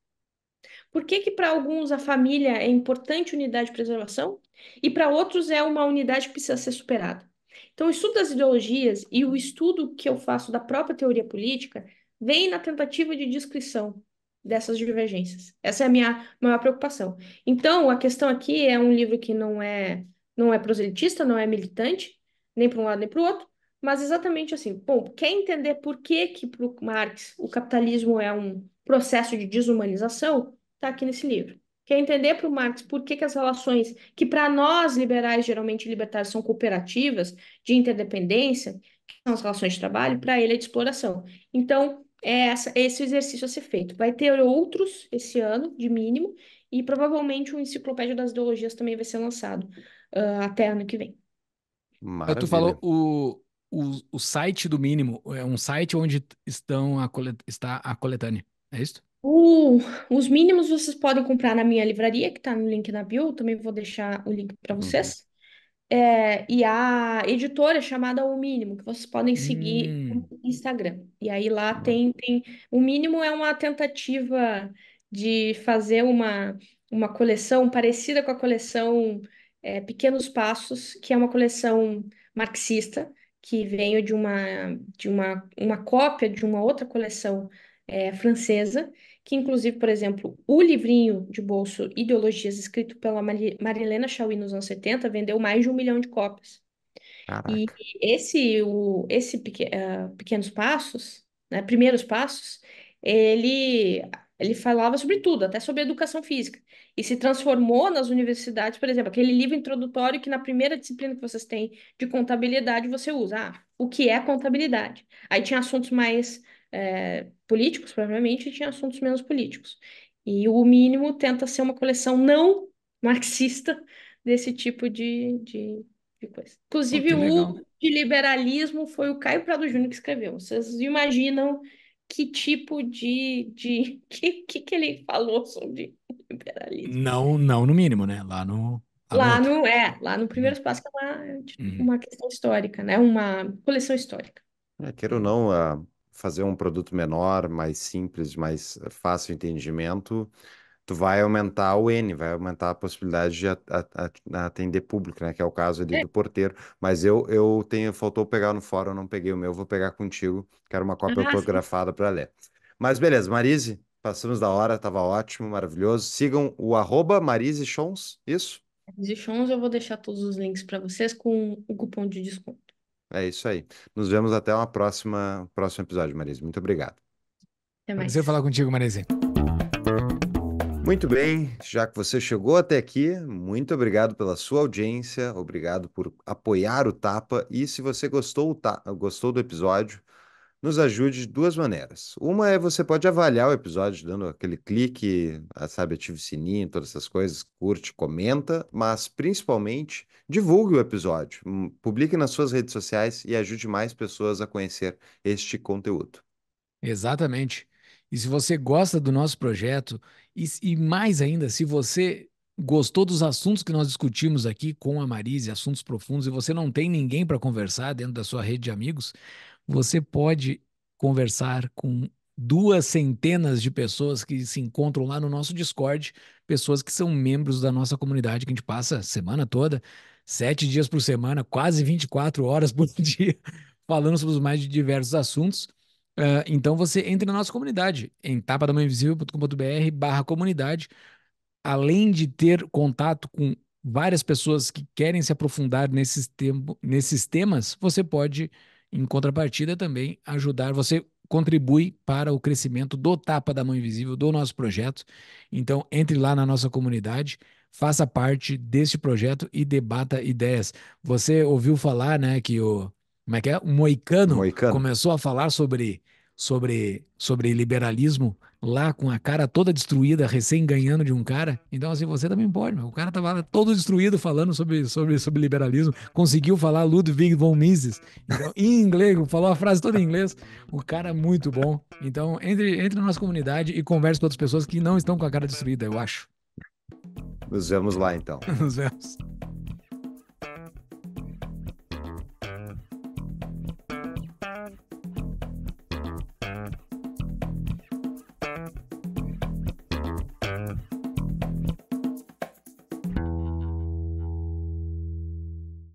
S1: Por que que para alguns a família é importante unidade de preservação e para outros é uma unidade que precisa ser superada? Então, o estudo das ideologias e o estudo que eu faço da própria teoria política vem na tentativa de descrição dessas divergências. Essa é a minha maior preocupação. Então, a questão aqui é um livro que não é não é proselitista, não é militante, nem para um lado nem para o outro, mas exatamente assim, bom, quer entender por que que para Marx o capitalismo é um processo de desumanização? está aqui nesse livro. Quer entender para o Marx por que, que as relações, que para nós liberais, geralmente libertários, são cooperativas, de interdependência, que são as relações de trabalho, para ele é de exploração. Então, é essa, esse exercício a ser feito. Vai ter outros esse ano, de mínimo, e provavelmente o Enciclopédia das Ideologias também vai ser lançado uh, até ano que vem.
S3: Maravilha. Tu falou
S2: o, o, o site do mínimo, é um site onde estão a, colet, está a coletânea, é isso?
S1: os mínimos vocês podem comprar na minha livraria, que está no link na bio, também vou deixar o link para vocês. Uhum. É, e a editora chamada O Mínimo, que vocês podem seguir hum. no Instagram. E aí lá tem, tem... O Mínimo é uma tentativa de fazer uma, uma coleção parecida com a coleção é, Pequenos Passos, que é uma coleção marxista, que veio de uma, de uma, uma cópia de uma outra coleção é, francesa, que inclusive, por exemplo, o livrinho de bolso Ideologias, escrito pela Marilena Chauí nos anos 70, vendeu mais de um milhão de cópias. Caraca. E esse, o, esse pequ, uh, é, Pequenos Passos, né, Primeiros Passos, ele, ele falava sobre tudo, até sobre educação física. E se transformou nas universidades, por exemplo, aquele livro introdutório que na primeira disciplina que vocês têm de contabilidade, você usa. Ah, o que é contabilidade? Aí tinha assuntos mais é, políticos, provavelmente e tinha assuntos menos políticos. E o mínimo tenta ser uma coleção não marxista desse tipo de, de, de coisa. Inclusive, o de liberalismo foi o Caio Prado Júnior que escreveu. Vocês imaginam que tipo de. de que, que, que ele falou sobre liberalismo?
S2: Não, não, no mínimo, né? Lá no.
S1: Lá, no, é, lá no primeiro espaço, hum. que é uma, uhum. uma questão histórica, né? Uma coleção histórica.
S3: É, quero ou não, a fazer um produto menor, mais simples, mais eh, fácil entendimento, tu vai aumentar o N, vai aumentar a possibilidade de atender público, né? Que é o caso ali é. do porteiro. Mas eu, eu tenho, faltou pegar no fórum, não peguei o meu, vou pegar contigo. Quero uma cópia ah, autografada para ler. Mas beleza, Marise, passamos da hora, estava ótimo, maravilhoso. Sigam o arroba Marise Chons, isso?
S1: Marise Chons, eu vou deixar todos os links para vocês com o cupom de desconto.
S3: É isso aí. Nos vemos até uma próxima, próximo episódio, Marise. Muito obrigado.
S1: Até mais.
S2: Prazer falar contigo, Marise.
S3: Muito bem, já que você chegou até aqui, muito obrigado pela sua audiência, obrigado por apoiar o Tapa. E se você gostou, gostou do episódio, nos ajude de duas maneiras. Uma é você pode avaliar o episódio dando aquele clique, ah, sabe, ative o sininho, todas essas coisas, curte, comenta, mas principalmente divulgue o episódio, hum, publique nas suas redes sociais e ajude mais pessoas a conhecer este conteúdo.
S2: Exatamente. E se você gosta do nosso projeto, e, e mais ainda, se você gostou dos assuntos que nós discutimos aqui com a Marise, assuntos profundos, e você não tem ninguém para conversar dentro da sua rede de amigos, você pode conversar com duas centenas de pessoas que se encontram lá no nosso Discord, pessoas que são membros da nossa comunidade, que a gente passa a semana toda, sete dias por semana, quase 24 horas por dia, falando sobre os mais diversos assuntos. Uh, então você entra na nossa comunidade, em tapadamainvisível.com.br barra comunidade, além de ter contato com várias pessoas que querem se aprofundar nesses, nesses temas, você pode em contrapartida, também ajudar você contribui para o crescimento do Tapa da Mão Invisível, do nosso projeto. Então, entre lá na nossa comunidade, faça parte deste projeto e debata ideias. Você ouviu falar, né, que o como é que é? O Moicano, Moicano. começou a falar sobre sobre sobre liberalismo lá com a cara toda destruída, recém ganhando de um cara. Então, assim, você também pode, meu. O cara tava todo destruído falando sobre, sobre, sobre liberalismo, conseguiu falar Ludwig von Mises então, em inglês, falou a frase toda em inglês. O cara é muito bom. Então, entre, entre na nossa comunidade e converse com outras pessoas que não estão com a cara destruída, eu acho.
S3: Nos vemos lá, então.
S2: Nos vemos.